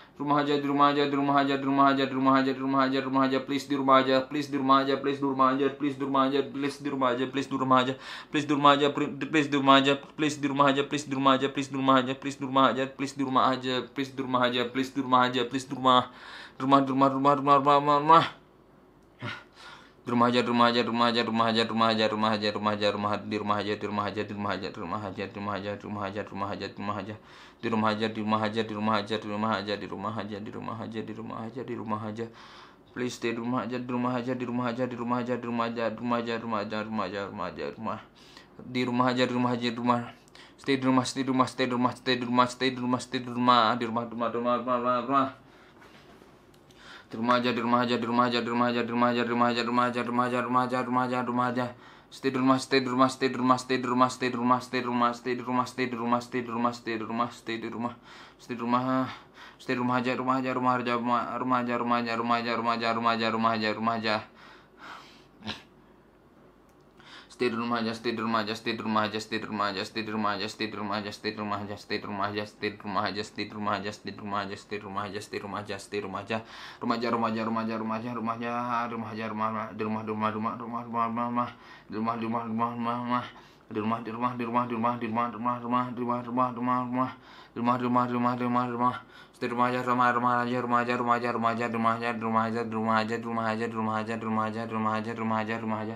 rumah aja di rumah aja di rumah aja di rumah aja di rumah aja di rumah aja di rumah aja please di rumah aja please di rumah aja please di rumah aja please di rumah aja please di rumah aja please di rumah aja please di rumah aja please di rumah aja please di rumah aja please di rumah aja please di rumah aja please di rumah aja please di rumah aja please di rumah aja please di rumah aja please di rumah rumah rumah rumah rumah rumah rumah rumah aja rumah aja rumah aja rumah aja rumah aja rumah aja rumah aja rumah di rumah aja di rumah aja di rumah aja di rumah aja di rumah aja di rumah aja di rumah aja di rumah aja di rumah aja di rumah aja di rumah aja di rumah aja di rumah aja di rumah aja di rumah aja di rumah aja please stay di rumah aja di rumah aja di rumah aja di rumah aja di rumah aja di rumah aja rumah aja rumah aja rumah aja rumah di rumah aja di rumah aja di rumah stay di rumah stay di rumah stay di rumah stay di rumah stay di rumah stay di rumah di rumah rumah rumah rumah rumah di rumah aja di rumah aja di rumah aja di rumah aja di rumah aja di rumah aja di rumah aja di rumah aja di rumah aja di rumah aja di rumah aja stay di rumah stay di rumah stay di rumah stay di rumah stay di rumah stay di rumah stay di rumah stay di rumah stay di rumah stay di rumah stay di rumah stay di rumah stay di rumah aja rumah aja rumah aja rumah aja rumah aja rumah aja rumah aja rumah aja rumah aja rumah aja rumah aja stay di rumah aja stay di rumah aja stay di rumah aja stay di rumah aja stay di rumah aja stay di rumah aja stay di rumah aja stay di rumah aja stay di rumah aja stay di rumah aja stay di rumah aja stay di rumah aja stay di rumah aja stay di rumah aja rumah aja rumah aja rumah aja rumah aja rumah aja rumah aja rumah di rumah di rumah rumah rumah rumah rumah di rumah di rumah rumah rumah rumah di rumah di rumah di rumah di rumah di rumah di rumah di rumah di rumah di rumah di rumah di rumah di rumah di rumah di rumah di rumah di rumah di rumah aja rumah aja rumah aja rumah aja rumah aja rumah aja rumah aja rumah aja rumah aja rumah aja rumah aja rumah aja rumah aja rumah aja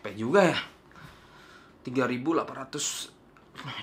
capek juga ya 3800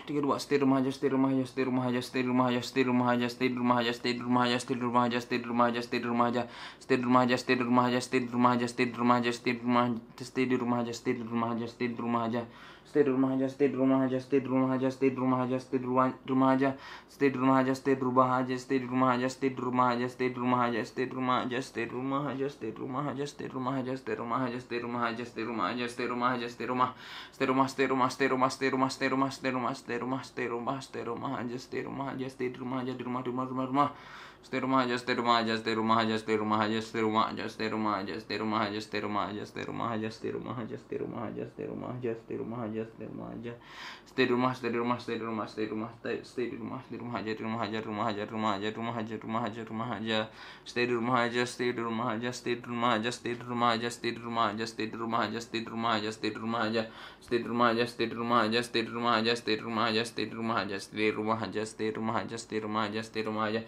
tiga dua stay rumah aja stay rumah aja stay rumah aja stay rumah aja stay rumah aja stay rumah aja stay rumah aja stay rumah aja stay rumah aja stay rumah aja stay rumah aja stay rumah aja stay rumah aja stay rumah aja stay rumah aja stay rumah aja stay rumah aja stay rumah aja stay rumah aja stay di rumah aja stay di rumah aja stay di rumah aja stay di rumah aja stay di rumah aja stay di rumah aja stay di rumah aja stay di rumah aja stay di rumah aja stay di rumah aja stay di rumah aja stay di rumah aja stay di rumah aja stay di rumah aja stay di rumah aja stay di rumah aja stay di rumah aja stay di rumah aja stay rumah stay rumah stay rumah stay rumah stay rumah stay rumah stay rumah stay rumah stay rumah stay rumah aja stay rumah aja stay di rumah aja di rumah rumah rumah rumah Sterumajas, Terumajas, Terumajas, Terumajas, Terumajas, Terumajas, Terumajas, Terumajas, Terumajas, Terumajas, Terumajas, Terumajas, Terumajas, Terumajas, Terumas, Terumas, Terumas, Terumas, Terumas, Terumaja, Terumaja, Rumaja, Rumaja, Rumaja, Rumaja, Rumaja, Terumaja, Terumaja, Terumaja, Terumaja, Terumaja, Terumaja, Terumaja, Terumaja, Terumaja, Terumaja, Terumaja, Terumaja, Terumaja, Terumaja, Terumaja, Terumaja, Terumaja, Terumaja,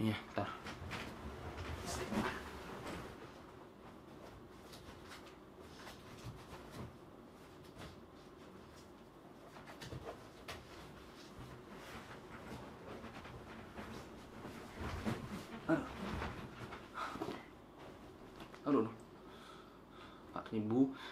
Iya, ntar. Aduh. Aduh. 4000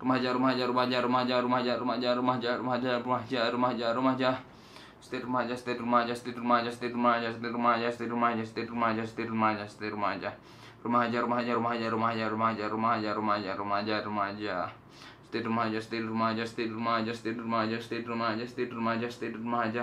remaja remaja remaja remaja remaja remaja remaja remaja remaja remaja remaja state remaja state remaja state remaja state remaja state remaja state remaja state remaja state remaja state remaja remaja remaja remaja remaja remaja remaja remaja remaja remaja state remaja state remaja state remaja state remaja state remaja state remaja state remaja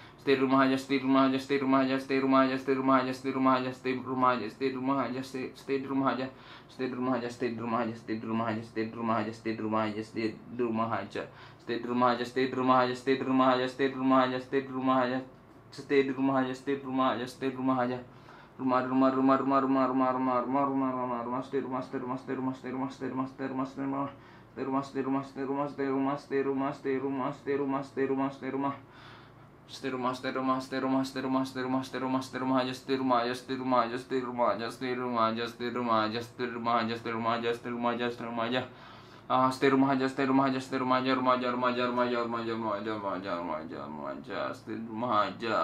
स्थिरुमः जस्तिरुमः जस्तिरुमः जस्तिरुमः जस्तिरुमः जस्तिरुमः जस्तिरुमः जस्तिरुमः जस्तिरुमः stay जस्तिरुमः जस्तिरुमः जस्तिरुमः जस्तिरुमः जस्तिरुमः च स्थिरुमः जस्तिरुमः जस्तिरुमः जस्तिरुमः जस्तिरुमः stay जस्तिरुमः जस्तिरुमः ज rumah rumah rumah rumah rumah rumah rumah rumah rumah rumah rumah stay rumah stay rumah stay rumah stay rumah stay rumah stay rumah stay rumah stay rumah stay rumah stay rumah stay rumah stay rumah stay rumah stay rumah stay rumah stay rumah stay rumah setir rumah setir rumah setir rumah setir rumah setir rumah setir rumah setir rumah aja setir rumah aja setir rumah aja setir rumah aja setir rumah aja setir rumah aja setir rumah aja setir rumah aja setir rumah aja setir rumah aja ah setir rumah aja setir rumah aja setir rumah aja rumah aja rumah aja rumah aja rumah aja rumah aja rumah aja rumah aja rumah aja setir rumah aja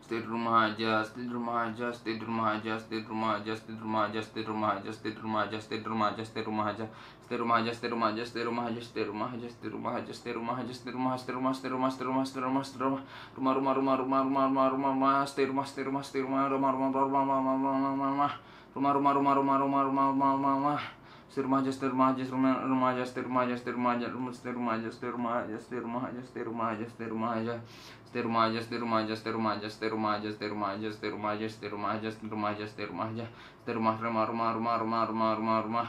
setir rumah aja setir rumah aja setir rumah aja setir rumah aja setir rumah aja setir rumah aja setir rumah aja setir rumah aja setir rumah aja stay rumah aja stay rumah aja stay rumah aja stay rumah aja stay rumah aja stay rumah aja stay rumah stay rumah stay rumah stay rumah stay rumah stay rumah rumah rumah rumah rumah rumah rumah rumah rumah stay rumah stay rumah stay rumah rumah rumah rumah rumah rumah rumah rumah rumah rumah rumah rumah rumah rumah rumah rumah rumah stay rumah aja stay rumah aja rumah aja stay rumah aja stay rumah aja rumah stay rumah aja stay rumah aja stay rumah aja stay rumah aja stay rumah aja stay rumah aja stay rumah aja stay rumah aja stay rumah aja stay rumah aja stay rumah aja stay rumah aja stay rumah aja stay rumah aja stay rumah rumah rumah rumah rumah rumah rumah rumah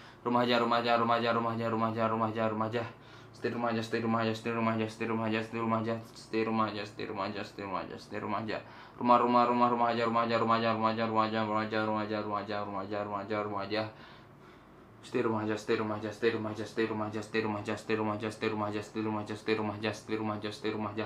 rumah aja rumah aja rumah aja rumah aja rumah aja rumah aja rumah aja stir rumah aja stir rumah aja stir rumah aja stir rumah aja stir rumah aja stir rumah aja stir rumah aja stir rumah aja stay rumah aja rumah rumah rumah rumah aja rumah aja rumah aja rumah aja rumah aja rumah aja rumah aja rumah aja rumah aja rumah aja rumah aja stay rumah aja stir rumah aja stir rumah aja stir rumah aja stir rumah aja stir rumah aja stir rumah aja rumah aja rumah aja rumah aja rumah aja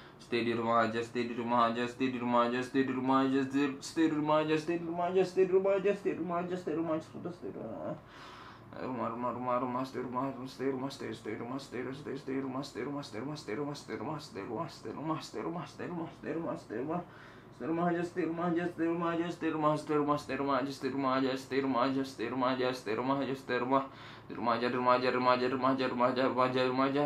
stay di rumah aja stay di rumah aja stay di rumah aja stay di rumah aja stay di rumah aja stay di rumah aja stay di rumah aja stay di rumah aja stay di rumah aja sudah stay di rumah rumah rumah rumah rumah stay rumah stay rumah stay stay rumah stay stay stay rumah stay rumah stay rumah stay rumah stay rumah stay rumah stay rumah stay rumah stay rumah stay rumah stay rumah stay rumah aja stay rumah aja stay rumah aja stay rumah stay rumah stay rumah aja stay rumah aja stay rumah aja stay rumah aja stay rumah aja stay rumah di rumah aja di rumah aja di rumah aja di rumah aja di rumah aja di rumah aja di rumah aja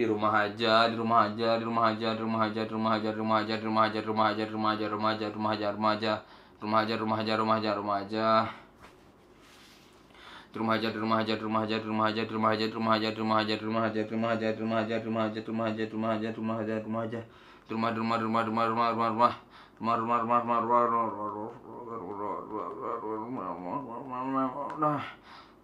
di rumah aja di rumah aja di rumah aja di rumah aja di rumah aja di rumah aja di rumah aja di rumah aja di rumah aja di rumah aja di rumah aja di rumah aja di rumah aja rumah aja rumah aja rumah aja di rumah aja di rumah aja di rumah aja di rumah aja di rumah aja di rumah aja di rumah aja di rumah aja di rumah aja di rumah aja di rumah aja di rumah aja di rumah aja di rumah aja di rumah aja di rumah di rumah di rumah di rumah rumah rumah rumah rumah rumah rumah rumah rumah rumah rumah rumah rumah rumah rumah rumah rumah rumah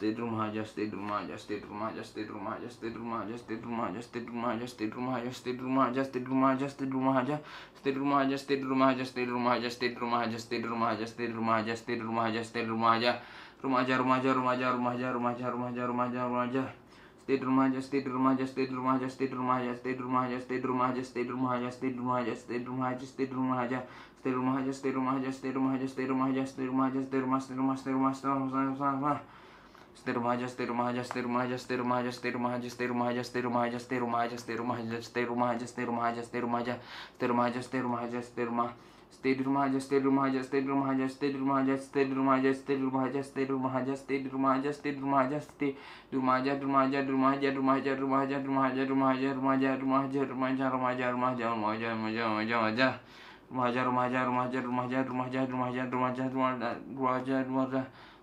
stay di rumah aja stay di rumah aja stay di rumah aja stay di rumah aja stay di rumah aja stay di rumah aja stay di rumah aja stay di rumah aja stay di rumah aja stay di rumah aja stay di rumah aja stay di rumah aja stay di rumah aja stay di rumah aja stay di rumah aja stay di rumah aja stay di rumah aja stay di rumah aja stay di rumah aja rumah aja rumah aja rumah aja rumah aja rumah aja rumah aja rumah aja rumah aja stay di rumah aja stay di rumah aja stay di rumah aja stay di rumah aja stay di rumah aja stay di rumah aja stay di rumah aja stay di rumah aja stay di rumah aja stay di rumah aja stay di rumah aja stay di rumah aja stay di rumah aja stay di rumah aja stay di rumah aja stay di rumah stay di rumah stay di rumah stay di rumah rumah aja rumah aja rumah aja rumah aja rumah aja rumah aja rumah aja rumah aja rumah aja rumah aja rumah aja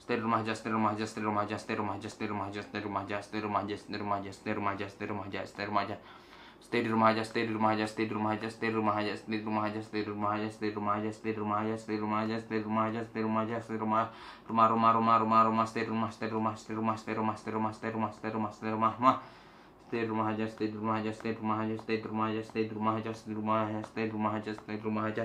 stay rumah aja stay rumah aja stay rumah aja stay rumah aja stay rumah aja stay rumah aja stay rumah aja stay rumah aja stay rumah aja stay rumah aja stay rumah aja stay di rumah aja stay di rumah aja stay di rumah aja stay di rumah aja stay di rumah aja stay di rumah aja stay di rumah aja stay di rumah aja stay di rumah aja stay di rumah aja stay di rumah aja stay rumah rumah rumah rumah rumah rumah stay rumah stay rumah stay rumah stay rumah stay rumah stay rumah stay rumah stay rumah aja stay di rumah aja stay di rumah aja stay di rumah aja stay di rumah aja stay di rumah aja stay di rumah aja stay di rumah aja stay di rumah aja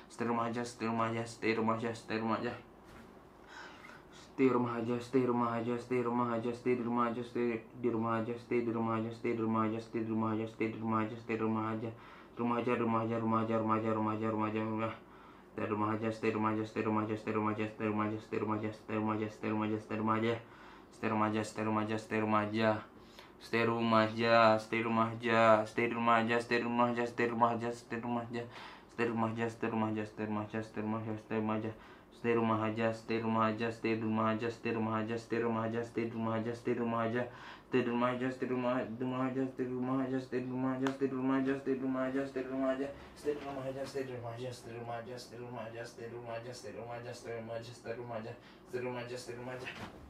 stay rumah aja stay rumah aja stay rumah aja stay rumah aja stay rumah aja stay rumah aja stay rumah aja stay di rumah aja stay di rumah aja stay di rumah aja stay di rumah aja stay di rumah aja stay di rumah aja stay di rumah aja rumah aja rumah aja rumah aja rumah aja rumah aja rumah aja rumah stay rumah aja stay rumah aja stay rumah aja stay rumah aja stay rumah aja stay rumah aja stay rumah aja stay rumah aja stay rumah aja stay rumah aja stay rumah aja stay rumah aja stay rumah aja stay rumah aja stay rumah aja stay rumah aja stay rumah aja stay rumah aja stay rumah aja stay rumah aja stay rumah aja stay rumah aja stay rumah aja stay rumah aja stay rumah aja stay rumah aja stay rumah aja stay rumah aja stay rumah aja stay rumah aja stay rumah aja stay rumah aja stay rumah aja, stay rumah aja stay rumah aja stay rumah aja stay rumah aja stay rumah aja stay rumah aja stay rumah aja stay rumah aja stay rumah aja stay rumah aja stay rumah aja stay rumah aja stay rumah aja stay rumah aja stay rumah aja stay rumah aja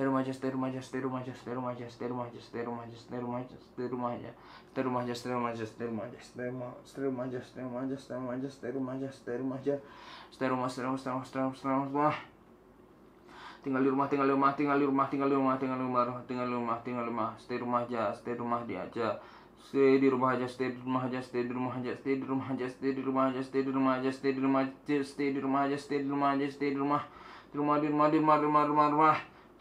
stay rumah aja stay rumah aja stay rumah aja stay rumah aja stay rumah aja stay rumah aja stay rumah aja stay rumah aja stay rumah aja stay rumah aja stay rumah aja stay rumah aja stay rumah aja stay rumah aja stay rumah aja stay rumah aja stay rumah aja stay rumah stay rumah stay rumah stay rumah stay rumah tinggal di rumah tinggal di rumah tinggal di rumah tinggal di rumah tinggal di rumah tinggal di rumah tinggal di rumah stay rumah aja stay rumah dia aja stay di rumah aja stay di rumah aja stay di rumah aja stay di rumah aja stay di rumah aja stay di rumah aja stay di rumah aja stay di rumah aja stay di rumah aja stay di rumah di rumah di rumah di rumah di rumah di rumah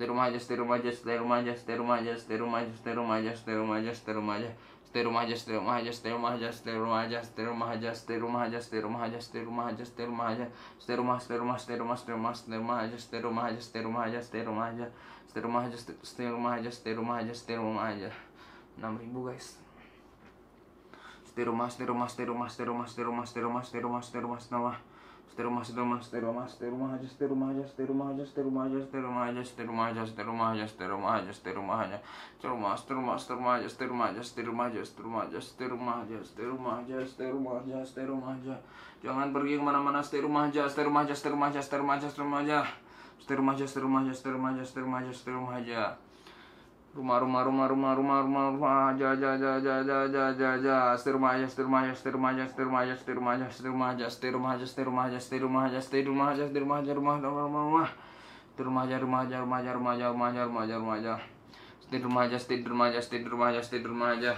stay rumah aja stay rumah aja stay rumah aja stay rumah aja stay rumah aja stay rumah aja stay rumah aja stay rumah aja stay rumah aja stay rumah aja stay rumah aja stay rumah aja stay rumah aja stay rumah aja stay rumah aja stay rumah aja stay rumah aja stay rumah stay rumah stay rumah stay rumah stay rumah aja stay rumah aja stay rumah aja stay rumah aja stay rumah aja stay rumah aja stay rumah aja stay rumah aja enam ribu guys stay rumah stay rumah stay rumah stay rumah stay rumah stay rumah stay rumah stay rumah stay rumah stay rumah stay rumah stay rumah aja stay rumah aja stay rumah aja stay rumah aja stay rumah aja stay rumah aja stay rumah aja stay rumah aja stay rumah aja stay rumah stay rumah stay rumah aja stay rumah aja stay rumah aja stay rumah aja stay rumah aja stay rumah aja stay rumah aja stay rumah aja jangan pergi kemana-mana stay rumah aja stay rumah aja stay rumah aja stay rumah aja stay rumah aja stay rumah aja stay rumah aja stay rumah aja stay rumah aja stay rumah aja rumah rumah rumah rumah rumah rumah rumah aja aja aja aja aja aja aja aja stay rumah aja stay rumah aja stay rumah aja stay rumah aja stay rumah aja stay rumah aja stay rumah aja stay rumah aja stay rumah aja stay rumah aja stay rumah aja rumah rumah rumah rumah stay rumah aja rumah aja rumah aja rumah aja rumah aja rumah aja rumah aja stay rumah aja stay rumah aja stay rumah aja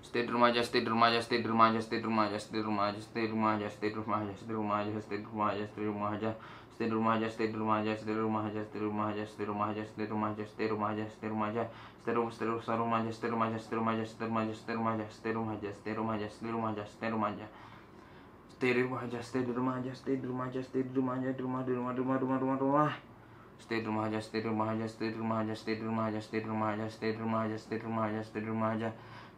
stay rumah aja stay rumah aja stay rumah aja stay rumah aja stay rumah aja stay rumah aja stay rumah aja stay rumah aja stay rumah aja stay rumah aja stay rumah aja Jasti rumah jasti rumah jasti rumah jasti rumah jasti rumah jasti rumah jasti rumah jasti rumah jasti rumah jasti rumah jasti rumah jasti rumah jasti rumah jasti rumah jasti rumah jasti rumah jasti rumah jasti rumah jasti stay di rumah aja stay di rumah aja stay di rumah aja stay di rumah aja di rumah di rumah di rumah rumah rumah rumah stay di rumah aja stay di rumah aja stay di rumah aja stay di rumah aja stay di rumah aja stay di rumah aja stay di rumah aja stay di rumah aja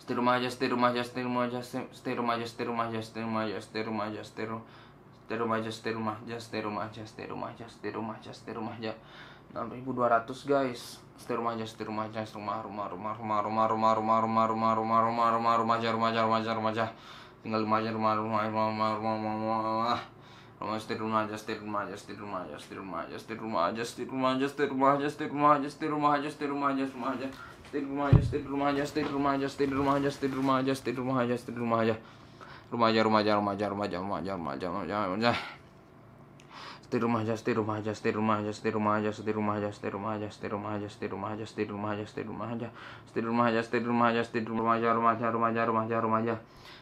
stay rumah aja stay rumah aja stay rumah aja stay rumah aja stay rumah aja stay rumah aja stay rumah aja stay rumah stay rumah aja stay rumah aja stay rumah aja stay rumah aja stay rumah aja stay rumah aja 6200 guys stay rumah aja stay rumah aja rumah rumah rumah rumah rumah rumah rumah rumah rumah rumah rumah rumah rumah aja rumah aja rumah aja rumah aja tinggal rumah aja rumah rumah rumah rumah rumah rumah rumah rumah stay rumah aja stay rumah aja stay rumah aja stay rumah aja stay rumah aja stay rumah aja stay rumah aja stay rumah aja stay rumah aja stay rumah aja stay rumah aja rumah aja stay di rumah aja stay di rumah aja stay di rumah aja stay di rumah aja stay di rumah aja stay di rumah aja stay di rumah aja rumah aja rumah aja rumah aja rumah aja rumah aja rumah aja rumah aja rumah aja stay rumah aja stay rumah aja stay rumah aja stay rumah aja stay rumah aja stay rumah aja stay rumah aja stay rumah aja stay rumah aja stay rumah aja stay rumah aja stay rumah aja stay rumah aja rumah aja rumah aja rumah aja rumah aja rumah aja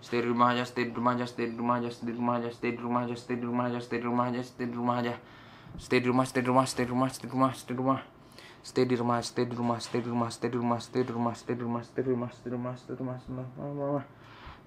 stay di rumah aja stay di rumah aja stay di rumah aja stay di rumah aja stay di rumah aja stay di rumah aja stay di rumah aja stay di rumah aja stay di rumah stay di rumah stay di rumah stay di rumah stay di rumah stay di rumah stay di rumah stay di rumah stay di rumah stay di rumah stay di rumah stay di rumah stay di rumah stay di rumah stay di rumah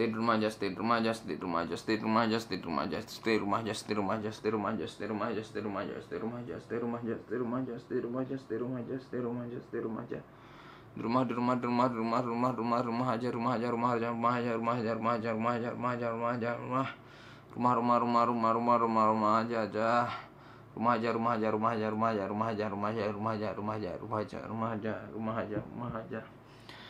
stay di rumah aja stay di rumah aja stay di rumah aja stay di rumah aja stay di rumah aja stay di rumah aja stay di rumah aja stay di rumah aja stay di rumah aja stay di rumah aja stay di rumah aja stay di rumah aja stay di rumah aja stay di rumah aja stay di rumah aja stay di rumah aja stay di rumah aja di rumah di rumah di rumah di rumah rumah rumah rumah aja rumah aja rumah aja rumah aja rumah aja rumah aja rumah aja rumah aja rumah aja rumah rumah rumah rumah rumah rumah rumah rumah aja aja rumah aja rumah aja rumah aja rumah aja rumah aja rumah aja rumah aja rumah aja rumah aja rumah aja rumah aja rumah aja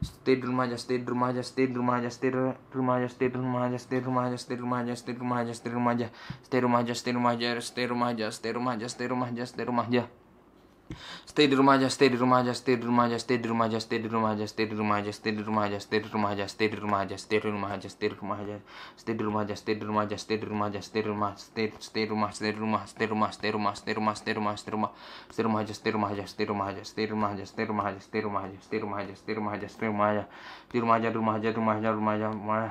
stay di rumah aja stay di rumah aja stay di rumah aja stay di rumah aja stay di rumah aja stay di rumah aja stay di rumah aja stay di rumah aja stay di rumah aja stay di rumah aja stay di rumah aja stay di rumah aja stay di rumah aja stay di rumah aja stay di rumah aja stay di rumah aja stay di rumah aja stay di rumah aja stay di rumah aja stay di rumah aja stay di rumah aja stay di rumah aja stay di rumah aja stay di rumah aja stay di rumah aja stay di rumah aja stay di rumah aja stay di rumah aja stay di rumah aja stay di rumah stay stay rumah stay di rumah stay rumah stay rumah stay rumah stay rumah stay rumah aja, stay rumah aja stay rumah aja stay rumah aja stay rumah aja stay rumah aja stay rumah aja stay rumah aja stay rumah aja stay rumah aja stay rumah aja rumah aja rumah aja rumah aja rumah aja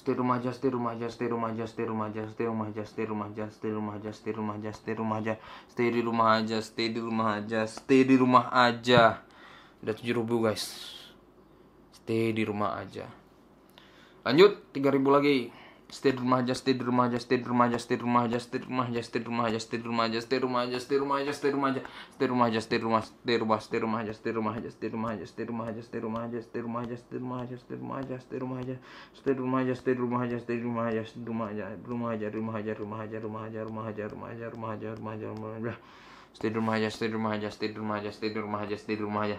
stay rumah aja stay rumah aja stay rumah aja stay rumah aja stay rumah aja stay rumah aja stay rumah aja stay rumah aja stay rumah aja stay di rumah aja stay di rumah aja stay di rumah aja udah tujuh ribu guys stay di rumah aja lanjut tiga ribu lagi stay di rumah aja stay di rumah aja stay di rumah aja stay di rumah aja stay di rumah aja stay di rumah aja stay di rumah aja stay di rumah aja stay di rumah aja stay di rumah aja stay di rumah aja stay di rumah stay rumah stay rumah aja stay rumah aja stay rumah aja stay rumah aja stay rumah aja stay rumah aja stay rumah aja stay rumah aja stay rumah aja stay rumah aja stay rumah aja stay rumah aja stay rumah aja rumah aja rumah aja rumah aja rumah aja rumah aja rumah aja rumah aja rumah aja rumah aja stay rumah aja stay rumah aja stay rumah aja stay rumah aja stay rumah aja stay rumah aja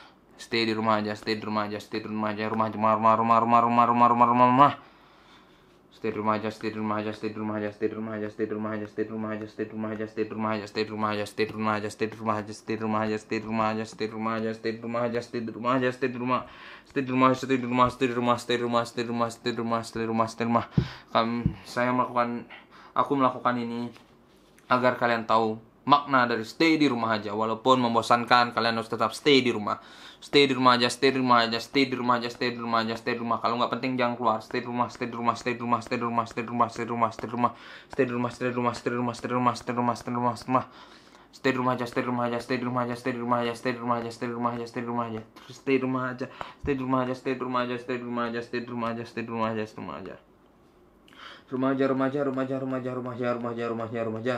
stay di rumah aja stay di rumah aja stay di rumah aja rumah rumah rumah rumah rumah rumah rumah rumah rumah rumah stay di rumah aja stay di rumah aja stay di rumah aja stay di rumah aja stay di rumah aja stay di rumah aja stay di rumah aja stay di rumah aja stay di rumah aja stay di rumah aja stay di rumah aja stay di rumah aja stay di rumah aja stay di rumah aja stay di rumah aja stay di rumah aja stay di rumah aja, stay di rumah aja, stay di rumah aja, stay di rumah aja, stay di rumah aja, stay di rumah aja, stay di rumah aja, stay di rumah aja, stay di rumah kami saya melakukan aku melakukan ini agar kalian tahu makna dari stay di rumah aja walaupun membosankan kalian harus tetap stay di rumah aja, stay stay di rumah aja stay di rumah aja stay di rumah aja stay di rumah aja stay di rumah kalau nggak penting jangan keluar stay di rumah stay di rumah stay di rumah stay di rumah stay di rumah stay di rumah stay di rumah stay di rumah stay di rumah stay di rumah stay di rumah stay di rumah stay di rumah stay di rumah stay di rumah aja stay di rumah aja stay di rumah aja stay di rumah aja stay di rumah aja stay di rumah aja stay di rumah aja stay di rumah aja stay di rumah aja stay di rumah aja stay di rumah aja stay di rumah aja stay di rumah aja stay di rumah aja rumah aja rumah aja rumah aja rumah aja rumah aja rumah aja rumah aja rumah aja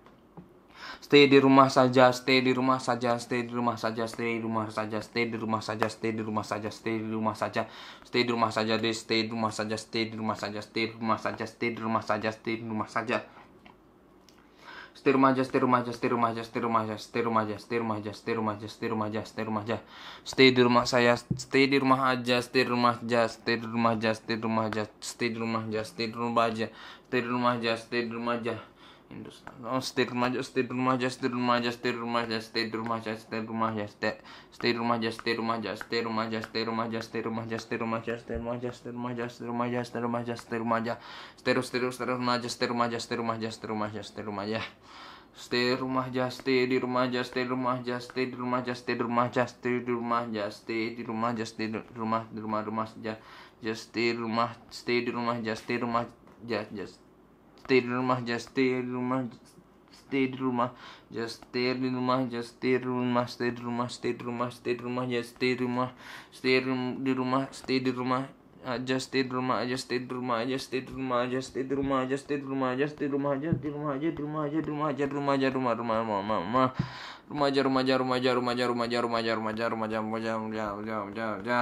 stay di rumah saja stay di rumah saja stay di rumah saja stay di rumah saja stay di rumah saja stay di rumah saja stay di rumah saja stay di rumah saja saja, stay di rumah saja stay di rumah saja stay di rumah saja stay di rumah saja stay di rumah saja rumah saja, stay di rumah saja, stay di rumah saja, stay di rumah saja, stay di rumah saja, stay di rumah saya stay di rumah aja stay di rumah saja, stay di rumah saja, stay di rumah saja, stay di rumah saja, stay di rumah saja, stay di rumah saja, stay di rumah aja Hindustan. Oh, stay di rumah aja, stay di rumah aja, stay di rumah aja, stay di rumah aja, stay di rumah aja, stay di rumah aja, stay di rumah aja, stay di rumah aja, stay di rumah aja, stay di rumah aja, stay di rumah aja, stay di rumah aja, stay di rumah aja, stay di rumah aja, stay di rumah aja, stay di rumah aja, stay di rumah aja, stay aja, stay di rumah aja, stay rumah aja, stay rumah aja, stay rumah aja, stay rumah aja. Stay rumah aja, stay di rumah aja, stay di rumah aja, stay di rumah aja, stay di rumah aja, stay di rumah aja, stay di rumah aja, stay di rumah di rumah rumah aja, just stay di rumah, stay di rumah aja, stay rumah aja, just stay di rumah just stay di rumah stay di rumah just stay di rumah just stay di rumah stay di rumah stay di rumah stay di rumah just stay di rumah stay di rumah stay di rumah aja stay di rumah aja stay di rumah aja stay di rumah aja stay di rumah aja stay di rumah aja stay di rumah aja di rumah aja di rumah aja di rumah aja di rumah aja rumah rumah rumah rumah rumah aja rumah aja rumah aja rumah aja rumah aja rumah aja rumah aja rumah aja rumah aja rumah aja rumah aja rumah aja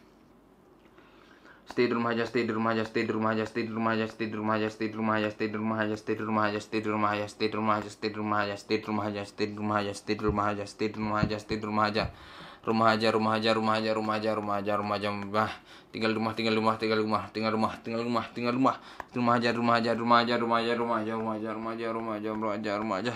stay di rumah aja stay di rumah aja stay di rumah aja stay di rumah aja stay di rumah aja stay di rumah aja stay di rumah aja stay di rumah aja stay di rumah aja stay di rumah aja stay di rumah aja stay di rumah aja stay di rumah aja stay di rumah aja stay di rumah aja stay di rumah aja rumah aja rumah aja rumah aja rumah aja rumah aja rumah aja bah tinggal rumah tinggal rumah tinggal rumah tinggal rumah tinggal rumah tinggal rumah rumah aja rumah aja rumah aja rumah aja rumah aja rumah aja rumah aja rumah aja rumah aja rumah aja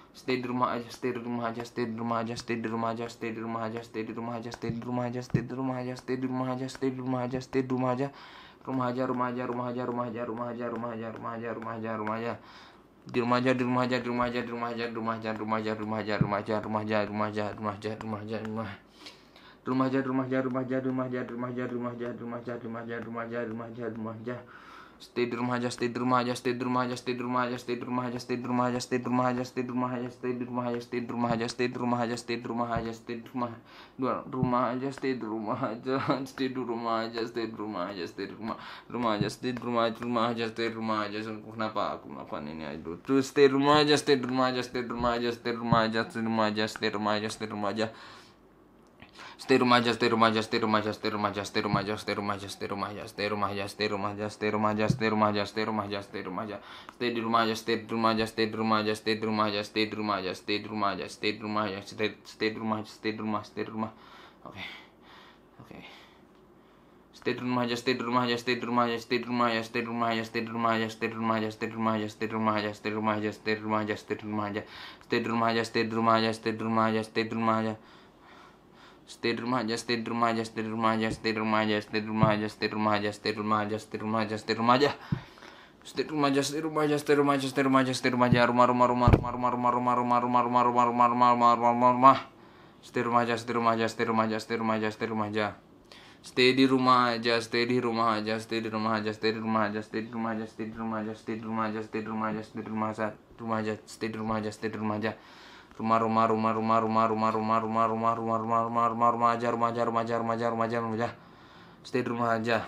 stay di rumah aja stay di rumah aja stay di rumah aja stay di rumah aja stay di rumah aja stay di rumah aja stay di rumah aja stay di rumah aja stay di rumah aja stay di rumah aja stay di rumah aja rumah aja rumah aja rumah aja rumah aja rumah aja rumah aja rumah aja rumah aja rumah aja di rumah aja di rumah aja di rumah aja di rumah aja di rumah aja di rumah aja di rumah aja di rumah aja di rumah aja di rumah aja di rumah aja di rumah aja rumah rumah aja di rumah aja di rumah aja di rumah aja di rumah aja di rumah aja di rumah aja di rumah aja di rumah aja di rumah aja rumah aja rumah aja stay di rumah aja stay di rumah aja stay di rumah aja stay di rumah aja stay di rumah aja stay di rumah aja stay di rumah aja stay di rumah aja stay di rumah aja stay di rumah aja stay di rumah aja stay di rumah aja stay di rumah dua rumah aja stay di rumah aja stay di rumah aja stay di rumah aja stay di rumah rumah aja stay di rumah aja rumah aja stay di rumah aja kenapa aku melakukan ini aja dulu terus stay di rumah aja stay di rumah aja stay di rumah aja stay di rumah aja stay di rumah aja stay di rumah aja stay di rumah aja stay rumah aja stay rumah aja stay rumah aja stay rumah aja stay rumah aja stay rumah aja stay rumah aja stay rumah aja stay rumah aja stay rumah aja stay rumah aja stay rumah aja stay rumah aja stay di rumah aja stay di rumah aja stay di rumah aja stay di rumah aja stay di rumah aja stay di rumah aja stay di rumah aja stay stay di rumah aja stay di rumah stay di rumah oke oke stay di rumah aja stay di rumah aja stay di rumah aja stay di rumah aja stay di rumah aja stay di rumah aja stay di rumah aja stay di rumah aja stay di rumah aja stay di rumah aja stay di rumah aja stay di rumah aja stay di rumah aja stay di rumah aja stay di rumah aja stay di rumah aja stay di rumah aja stay di rumah aja stay di rumah aja stay di rumah aja stay di rumah aja stay di rumah aja stay di rumah aja stay di rumah aja stay di rumah aja stay di rumah aja stay di rumah aja stay di rumah aja stay di rumah aja stay di rumah aja rumah rumah rumah rumah rumah rumah rumah rumah rumah rumah rumah rumah rumah rumah rumah rumah stay di rumah aja stay di rumah aja stay di rumah aja stay di rumah aja stay di rumah aja stay di rumah aja stay di rumah aja stay di rumah aja stay di rumah aja stay di rumah aja stay di rumah aja stay di rumah aja stay di rumah aja stay di rumah aja stay di rumah aja stay di rumah aja stay di rumah aja rumah rumah rumah rumah rumah rumah rumah rumah rumah rumah rumah rumah rumah rumah aja rumah aja rumah aja rumah aja rumah aja rumah aja stay di rumah aja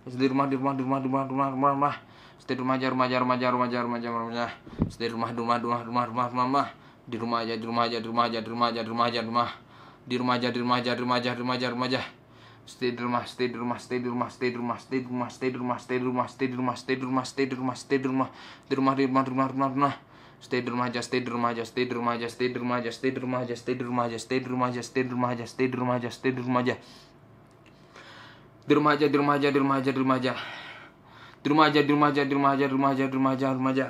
terus di rumah di rumah di rumah di rumah di rumah di rumah rumah stay di rumah aja rumah aja rumah aja rumah aja rumah aja rumah aja rumah di rumah di rumah di rumah di rumah di rumah rumah di rumah aja di rumah aja di rumah aja di rumah aja di rumah aja rumah di rumah aja di rumah aja di rumah aja di rumah aja rumah aja stay di rumah stay di rumah stay di rumah stay di rumah stay di rumah stay di rumah stay di rumah stay di rumah stay di rumah stay di rumah stay di rumah di rumah di rumah di rumah rumah rumah stay di rumah aja stay di rumah aja stay di rumah aja stay di rumah aja stay di rumah aja stay di rumah aja stay di rumah aja stay di rumah aja stay di rumah aja stay di rumah aja di rumah aja di rumah aja di rumah aja di rumah aja di rumah aja di rumah aja di rumah aja di rumah aja di rumah aja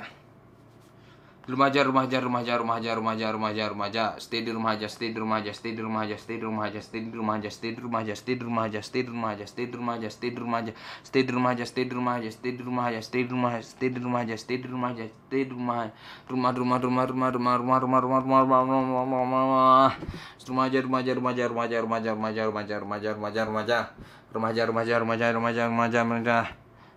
rumah aja rumah aja rumah aja rumah aja rumah aja rumah aja rumah aja stay di rumah aja stay di rumah aja stay di rumah aja stay di rumah aja stay di rumah aja stay di rumah aja stay di rumah aja stay di rumah aja stay di rumah aja stay di rumah aja stay di rumah aja stay di rumah aja stay di rumah aja stay di rumah aja stay di rumah aja stay di rumah aja rumah rumah rumah rumah rumah rumah rumah rumah rumah rumah rumah rumah rumah rumah rumah rumah rumah aja rumah aja rumah aja rumah aja rumah aja rumah aja rumah aja rumah aja rumah aja rumah aja rumah aja rumah aja rumah aja rumah aja rumah aja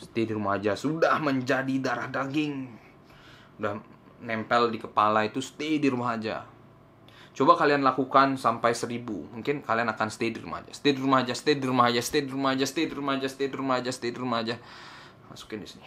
stay di rumah aja sudah menjadi darah daging udah nempel di kepala itu stay di rumah aja coba kalian lakukan sampai seribu mungkin kalian akan stay di rumah aja stay di rumah aja stay di rumah aja stay di rumah aja stay di rumah aja stay di rumah aja stay masukin di sini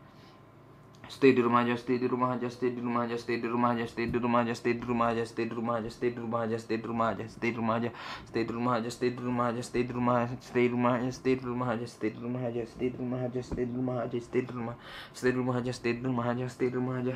stay di rumah aja stay di rumah aja stay di rumah aja stay di rumah aja stay di rumah aja stay di rumah aja stay di rumah aja stay di rumah aja stay di rumah aja stay di rumah aja stay di rumah aja stay di rumah aja stay di rumah aja stay di rumah aja stay di rumah aja stay di rumah aja stay di rumah aja stay di rumah aja stay di rumah stay di rumah aja stay di rumah aja stay di rumah aja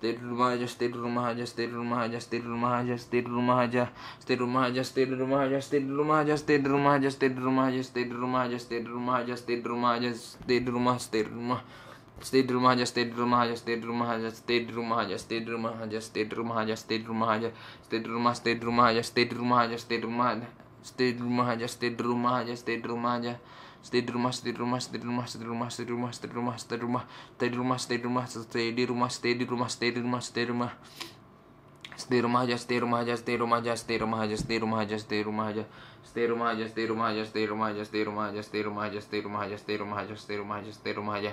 stay di rumah aja stay di rumah aja stay di rumah aja stay di rumah aja stay di rumah aja stay di rumah aja stay di rumah aja stay di rumah aja stay di rumah aja stay di rumah aja stay di rumah aja stay di rumah aja stay di rumah aja stay di rumah stay di rumah stay di rumah aja stay di rumah aja stay di rumah aja stay di rumah aja stay di rumah aja stay di rumah aja stay di rumah aja stay di rumah stay di rumah aja stay di rumah aja stay di rumah aja stay di rumah aja stay di rumah aja stay di rumah aja stay di rumah stay di rumah stay di rumah stay di rumah stay di rumah stay di rumah stay di rumah stay di rumah stay di rumah stay di rumah stay di rumah stay di rumah stay di rumah stay di rumah aja stay di rumah aja stay di rumah aja stay di rumah aja stay di rumah aja stay di rumah aja stay di rumah aja stay di rumah aja stay di rumah aja stay di rumah aja stay di rumah aja stay di rumah aja stay di rumah aja stay di rumah aja stay di rumah aja stay di rumah aja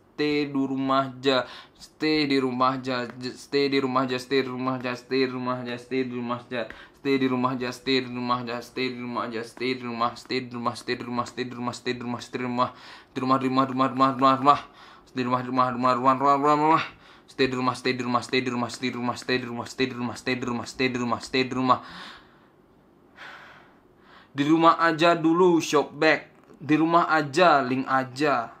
stay di rumah aja stay di rumah aja stay di rumah aja stay di rumah aja stay di rumah aja stay di rumah aja stay di rumah aja stay di rumah aja stay di rumah aja stay di rumah stay di rumah stay di rumah stay di rumah stay di rumah stay di rumah di rumah di rumah di rumah rumah rumah rumah stay di rumah rumah rumah rumah rumah rumah rumah stay di rumah stay di rumah stay di rumah stay di rumah stay di rumah stay di rumah stay di rumah stay di rumah stay di rumah di rumah aja dulu shop back di rumah aja link aja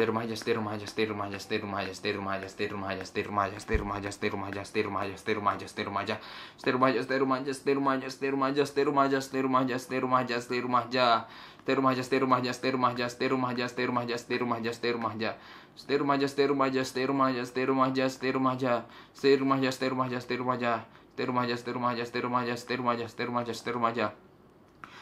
Termaya, termaya, termaya, termaya, termaya, termaya, termaya, ter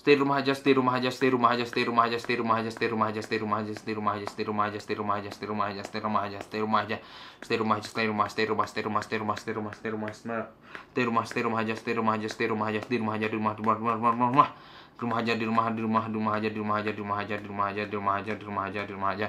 stay rumah aja stay rumah aja stay rumah aja stay rumah aja stay rumah aja stay rumah aja stay rumah aja stay rumah aja stay rumah aja stay rumah aja stay rumah aja stay rumah aja stay rumah aja stay rumah aja stay rumah stay rumah stay rumah stay rumah stay rumah stay rumah stay rumah stay rumah aja stay rumah aja stay rumah aja stay rumah aja di rumah rumah rumah rumah rumah rumah aja di rumah di rumah di rumah aja di rumah aja di rumah aja di rumah aja di rumah aja di rumah aja di rumah aja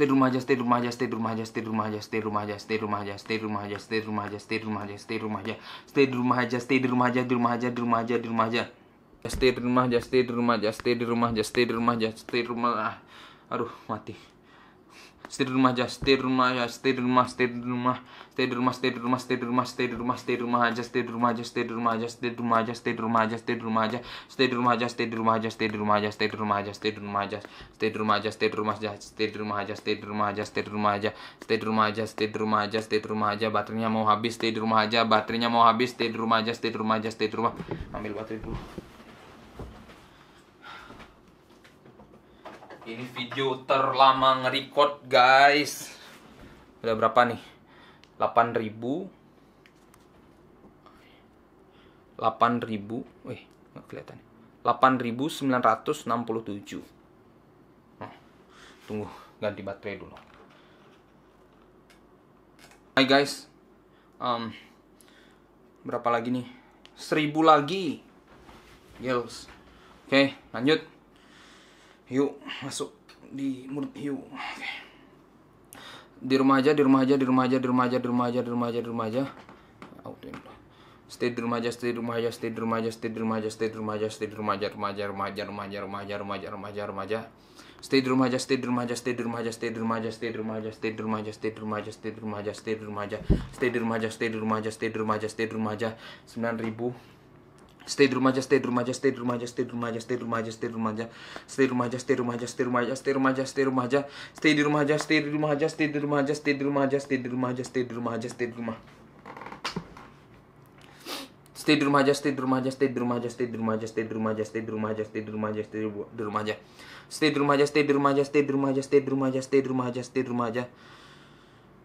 stay di rumah aja stay di rumah aja stay di rumah aja stay di rumah aja stay di rumah aja stay di rumah aja stay di rumah aja stay di rumah aja stay di rumah aja stay di rumah aja stay di rumah aja stay di rumah aja stay di rumah aja di rumah aja di rumah aja stay di rumah aja stay di rumah aja stay di rumah aja stay di rumah aja stay di rumah aja aduh mati stay di rumah aja stay di rumah ya stay di rumah stay di rumah stay di rumah stay di rumah stay di rumah stay di rumah stay di rumah aja stay di rumah aja stay di rumah aja stay di rumah aja stay di rumah aja stay di rumah aja stay di rumah aja stay di rumah aja stay di rumah aja stay di rumah aja stay di rumah aja stay di rumah aja stay di rumah aja stay di rumah aja stay di rumah aja stay di rumah aja stay di rumah aja stay di rumah aja stay di rumah aja baterainya mau habis stay di rumah aja baterainya mau habis stay di rumah aja stay di rumah aja stay di rumah ambil baterai dulu Ini video terlama ngerecord guys. Udah berapa nih? 8000 8000. Wih, gak kelihatan. 8967. Nah, tunggu ganti baterai dulu. Hai guys. Um, berapa lagi nih? 1000 lagi. Girls. Oke, okay, lanjut hiu masuk di mulut hiu di rumah aja di rumah aja di rumah aja di rumah aja di rumah aja di rumah aja di rumah aja stay di rumah aja stay di rumah aja stay di rumah aja stay di rumah aja stay di rumah aja stay di rumah aja rumah aja rumah aja rumah aja rumah aja rumah aja rumah aja rumah aja stay di rumah aja stay di rumah aja stay di rumah aja stay di rumah aja stay di rumah aja stay di rumah aja stay di rumah aja stay di rumah aja stay di rumah aja stay di rumah aja stay di rumah aja stay di rumah aja stay di rumah aja sembilan ribu stay di rumah aja stay di rumah aja stay di rumah aja stay di rumah aja stay di rumah aja stay di rumah aja stay di rumah aja stay di rumah aja stay di rumah aja stay di rumah aja stay di rumah aja stay di rumah aja stay di rumah aja stay di rumah aja stay di rumah aja stay di rumah aja stay di rumah aja stay di rumah stay di rumah aja stay di rumah aja stay di rumah aja stay di rumah aja stay di rumah aja stay di rumah aja stay di rumah aja stay di rumah aja stay di rumah aja stay di rumah aja stay di rumah aja stay di rumah aja stay di rumah aja stay di rumah aja stay di rumah aja stay di rumah aja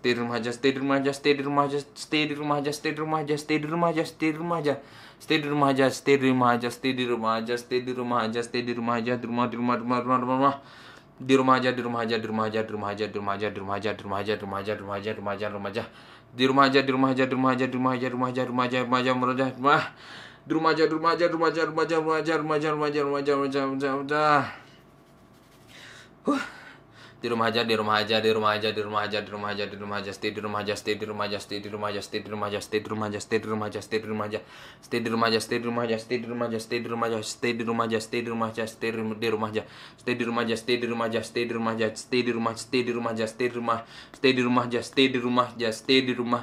stay di rumah aja stay di rumah aja stay di rumah aja stay di rumah aja stay di rumah aja stay di rumah aja stay di rumah aja stay di rumah aja stay di rumah aja stay di rumah aja stay di rumah aja stay di rumah aja di rumah di rumah di rumah di rumah di rumah di rumah aja di rumah aja di rumah aja di rumah aja di rumah aja di rumah aja di rumah aja di rumah aja di rumah aja di rumah aja di rumah aja di rumah aja di rumah aja di rumah aja di rumah aja di rumah aja di rumah aja di rumah aja rumah aja rumah di rumah aja di rumah aja di rumah aja di rumah aja rumah aja rumah aja rumah aja rumah aja rumah aja rumah aja rumah aja di rumah aja di rumah aja di rumah aja di rumah aja di rumah aja di rumah aja stay di rumah aja stay di rumah aja stay di rumah aja stay di rumah aja stay di rumah aja stay di rumah aja stay di rumah aja stay di rumah aja stay di rumah aja stay di rumah aja stay di rumah aja stay di rumah aja stay di rumah aja stay di rumah aja stay di rumah aja stay di rumah aja stay di rumah aja stay di rumah stay di rumah aja stay di rumah stay di rumah aja stay di rumah aja stay di rumah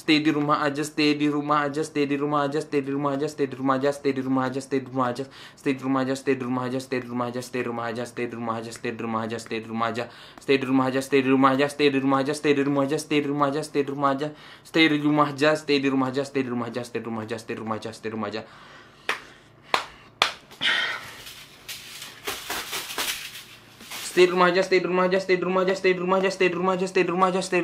ते महाजस् ते महाजस् ते महाजस् ते महाजस् ते दुर्माजस रूम दुर्महाजस् ते महाजस् ते महाजस् ते दुर्महाज ते दुर्महाजस्तेर्महाजस्ते महाजस् ते महाजस् ते दुर्माज स्थै महाजस् ते महाजस् ते महाजस् ते रु महाज स्तेर मज stay di rumah aja stay di rumah aja stay di rumah aja stay di rumah aja stay di rumah aja stay di rumah aja stay di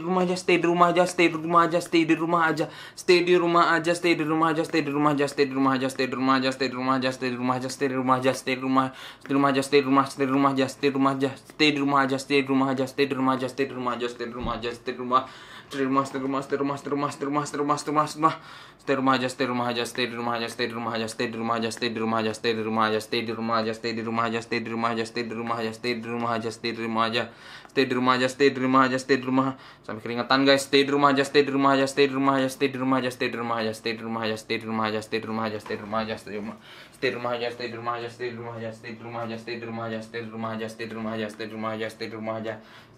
rumah aja stay di rumah aja stay di rumah aja stay di rumah aja stay di rumah aja stay di rumah aja stay di rumah aja stay di rumah aja stay di rumah aja stay di rumah aja stay di rumah aja stay di rumah aja stay di rumah aja stay di rumah stay di rumah aja stay di rumah stay di rumah aja stay di rumah aja stay di rumah aja stay di rumah aja stay di rumah aja stay di rumah aja stay di rumah aja stay di rumah stay rumah stay rumah stay rumah stay rumah stay rumah stay rumah stay rumah stay rumah stay rumah aja stay rumah aja stay di rumah aja stay di rumah aja stay di rumah aja stay di rumah aja stay di rumah aja stay di rumah aja stay di rumah aja stay di rumah aja stay di rumah aja stay di rumah aja stay di rumah aja stay di rumah aja stay di rumah aja stay di rumah sampai keringetan guys stay di rumah aja stay di rumah aja stay di rumah aja stay di rumah aja stay di rumah aja stay di rumah aja stay di rumah aja stay di rumah aja stay di rumah aja stay di rumah aja, stay di rumah aja stay di rumah aja stay di rumah aja stay di rumah aja stay di rumah aja stay di rumah aja stay di rumah aja stay di rumah aja stay di rumah aja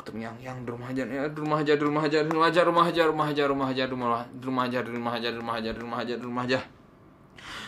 ketemu yang yang di rumah aja ya di rumah aja di rumah aja di rumah aja rumah aja rumah aja rumah aja rumah aja rumah aja rumah aja rumah aja rumah aja rumah aja rumah aja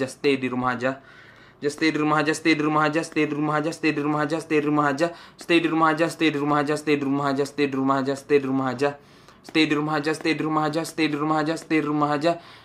जस्ते डिरुमहाजा जस्ते डिरुमहाजा स्ते डिरुमहाजा स्ते डिरुमहाजा स्ते डिरुमहाजा स्ते डिरुमहाजा स्ते डिरुमहाजा स्ते डिरुमहाजा स्ते डिरुमहाजा स्ते डिरुमहाजा स्ते डिरुमहाजा स्ते डिरुमहाजा स्ते डिरुमहाजा स्ते डिरुमहाजा स्ते डिरुमहाजा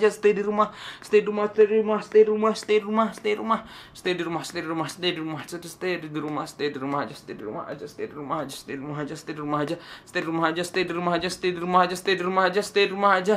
aja stay di rumah stay di rumah stay di rumah stay di rumah stay di rumah stay di rumah stay di rumah stay di rumah stay di rumah stay di rumah stay di rumah aja stay di rumah aja stay di rumah aja stay di rumah aja stay di rumah aja stay di rumah aja stay di rumah aja stay di rumah aja stay di rumah aja stay di rumah aja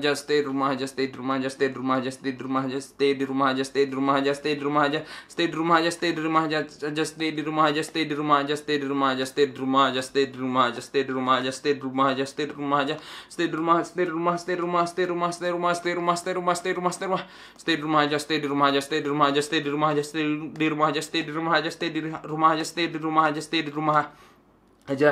aja aja aja aja aja aja aja aja aja aja aja aja aja aja aja stay stay stay stay stay stay stay stay stay stay stay stay stay stay stay stay di di di di di di di di di di di di di di di rumah rumah rumah rumah rumah rumah rumah rumah rumah rumah rumah rumah rumah rumah rumah rumah Stayed Rumaja, Stayed Rumaja, Stayed Rumaja, Stayed Rumaja, Stayed Rumaja, stay di rumah Rumaja, Stayed Rumaja, Stayed Rumaja, Stayed Rumaja, Stayed Rumaja, stay di rumah Rumaja, Stayed Rumaja, Stayed Rumaja, Stayed Rumaja, Stayed Rumaja, stay di rumah aja stay di rumah aja stay di rumah aja stay di rumah aja stay di rumah aja stay di rumah aja stay di rumah aja stay di rumah aja stay di rumah aja stay di rumah aja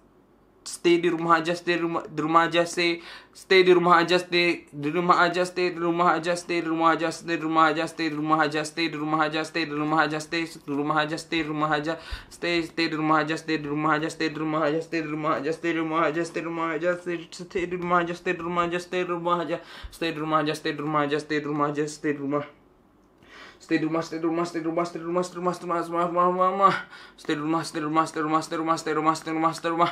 stay di rumah aja stay di rumah di rumah aja stay stay di rumah aja stay di rumah aja stay di rumah aja stay di rumah aja stay di rumah aja stay di rumah aja stay di rumah aja stay di rumah aja stay di rumah aja stay di rumah aja stay stay di rumah aja stay di rumah aja stay di rumah aja stay di rumah aja stay di rumah aja stay di rumah aja stay di rumah aja stay di rumah aja stay di rumah aja stay di rumah aja stay di rumah aja stay di rumah aja stay di rumah stay di rumah, stay di rumah, stay di rumah, stay di rumah, stay di rumah, stay di rumah, stay di rumah, stay di rumah, stay di rumah, stay di rumah, stay di rumah, stay di rumah, stay di rumah, stay di rumah, stay di rumah, stay di rumah,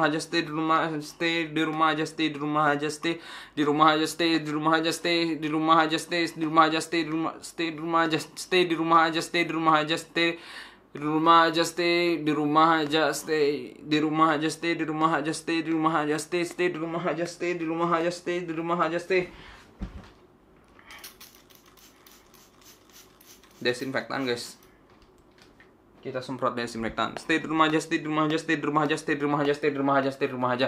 rumah jaste di rumah jaste di rumah jaste di rumah jaste di rumah jaste di rumah jaste di rumah jaste di rumah jaste di rumah jaste di rumah jaste di rumah jaste di rumah jaste di rumah aja stay di rumah aja stay di rumah aja stay di rumah aja stay di rumah aja stay stay di rumah aja stay di rumah aja stay di rumah aja stay desinfektan guys kita semprot desinfektan stay di rumah aja stay di rumah aja stay di rumah aja stay di rumah aja stay di rumah aja stay di rumah aja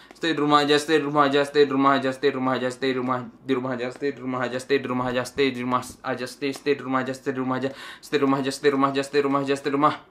Stay di rumah aja stay di rumah aja stay di rumah aja stay di rumah aja stay di di rumah rumah aja stay di rumah aja stay di rumah aja stay di rumah aja stay di rumah aja stay di rumah aja stay Rumaja, stay aja stay Rumaja, stay aja stay Rumaja, stay aja stay di Rumaja,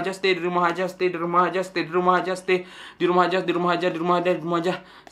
rumah aja stay di rumah aja stay di rumah aja stay di rumah aja stay di rumah aja di rumah aja di rumah aja di rumah aja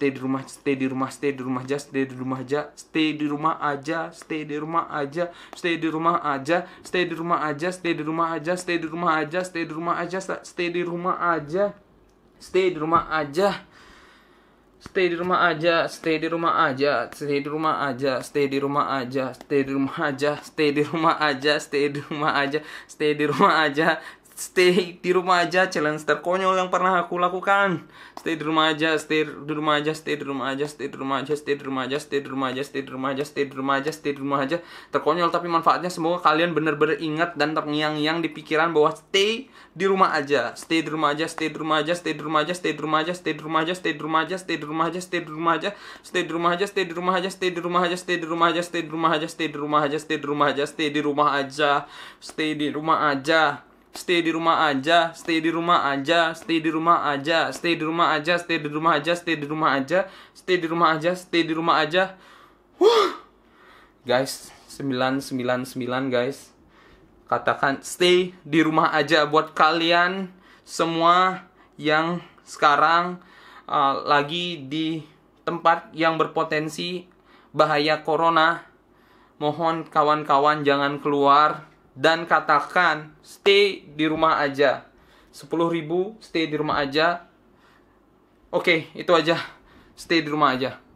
stay di rumah stay di rumah stay di rumah aja stay di rumah aja stay di rumah aja stay di rumah aja stay di rumah aja stay di rumah aja stay di rumah aja stay di rumah aja stay di rumah aja stay di rumah aja stay di rumah aja stay di rumah aja stay di rumah aja stay di rumah aja stay di rumah aja stay di rumah aja stay di rumah aja stay di rumah aja stay di rumah aja stay di rumah aja challenge terkonyol yang pernah aku lakukan stay di rumah aja stay di rumah aja stay di rumah aja stay di rumah aja stay di rumah aja stay di rumah aja stay di rumah aja stay di rumah aja stay di rumah aja terkonyol tapi manfaatnya semoga kalian bener-bener ingat dan terngiang-ngiang di pikiran bahwa stay di rumah aja stay di rumah aja stay di rumah aja stay di rumah aja stay di rumah aja stay di rumah aja stay di rumah aja stay di rumah aja stay di rumah aja stay di rumah aja stay di rumah aja stay di rumah aja stay di rumah aja stay di rumah aja stay di rumah aja stay di rumah aja stay di rumah aja stay di rumah aja stay di rumah aja, stay di rumah aja, stay di rumah aja, stay di rumah aja, stay di rumah aja, stay di rumah aja, stay di rumah aja, stay di rumah aja. Wah. Guys, sembilan, guys. Katakan stay di rumah aja buat kalian semua yang sekarang uh, lagi di tempat yang berpotensi bahaya corona. Mohon kawan-kawan jangan keluar dan katakan stay di rumah aja. 10.000 stay di rumah aja. Oke, okay, itu aja. Stay di rumah aja.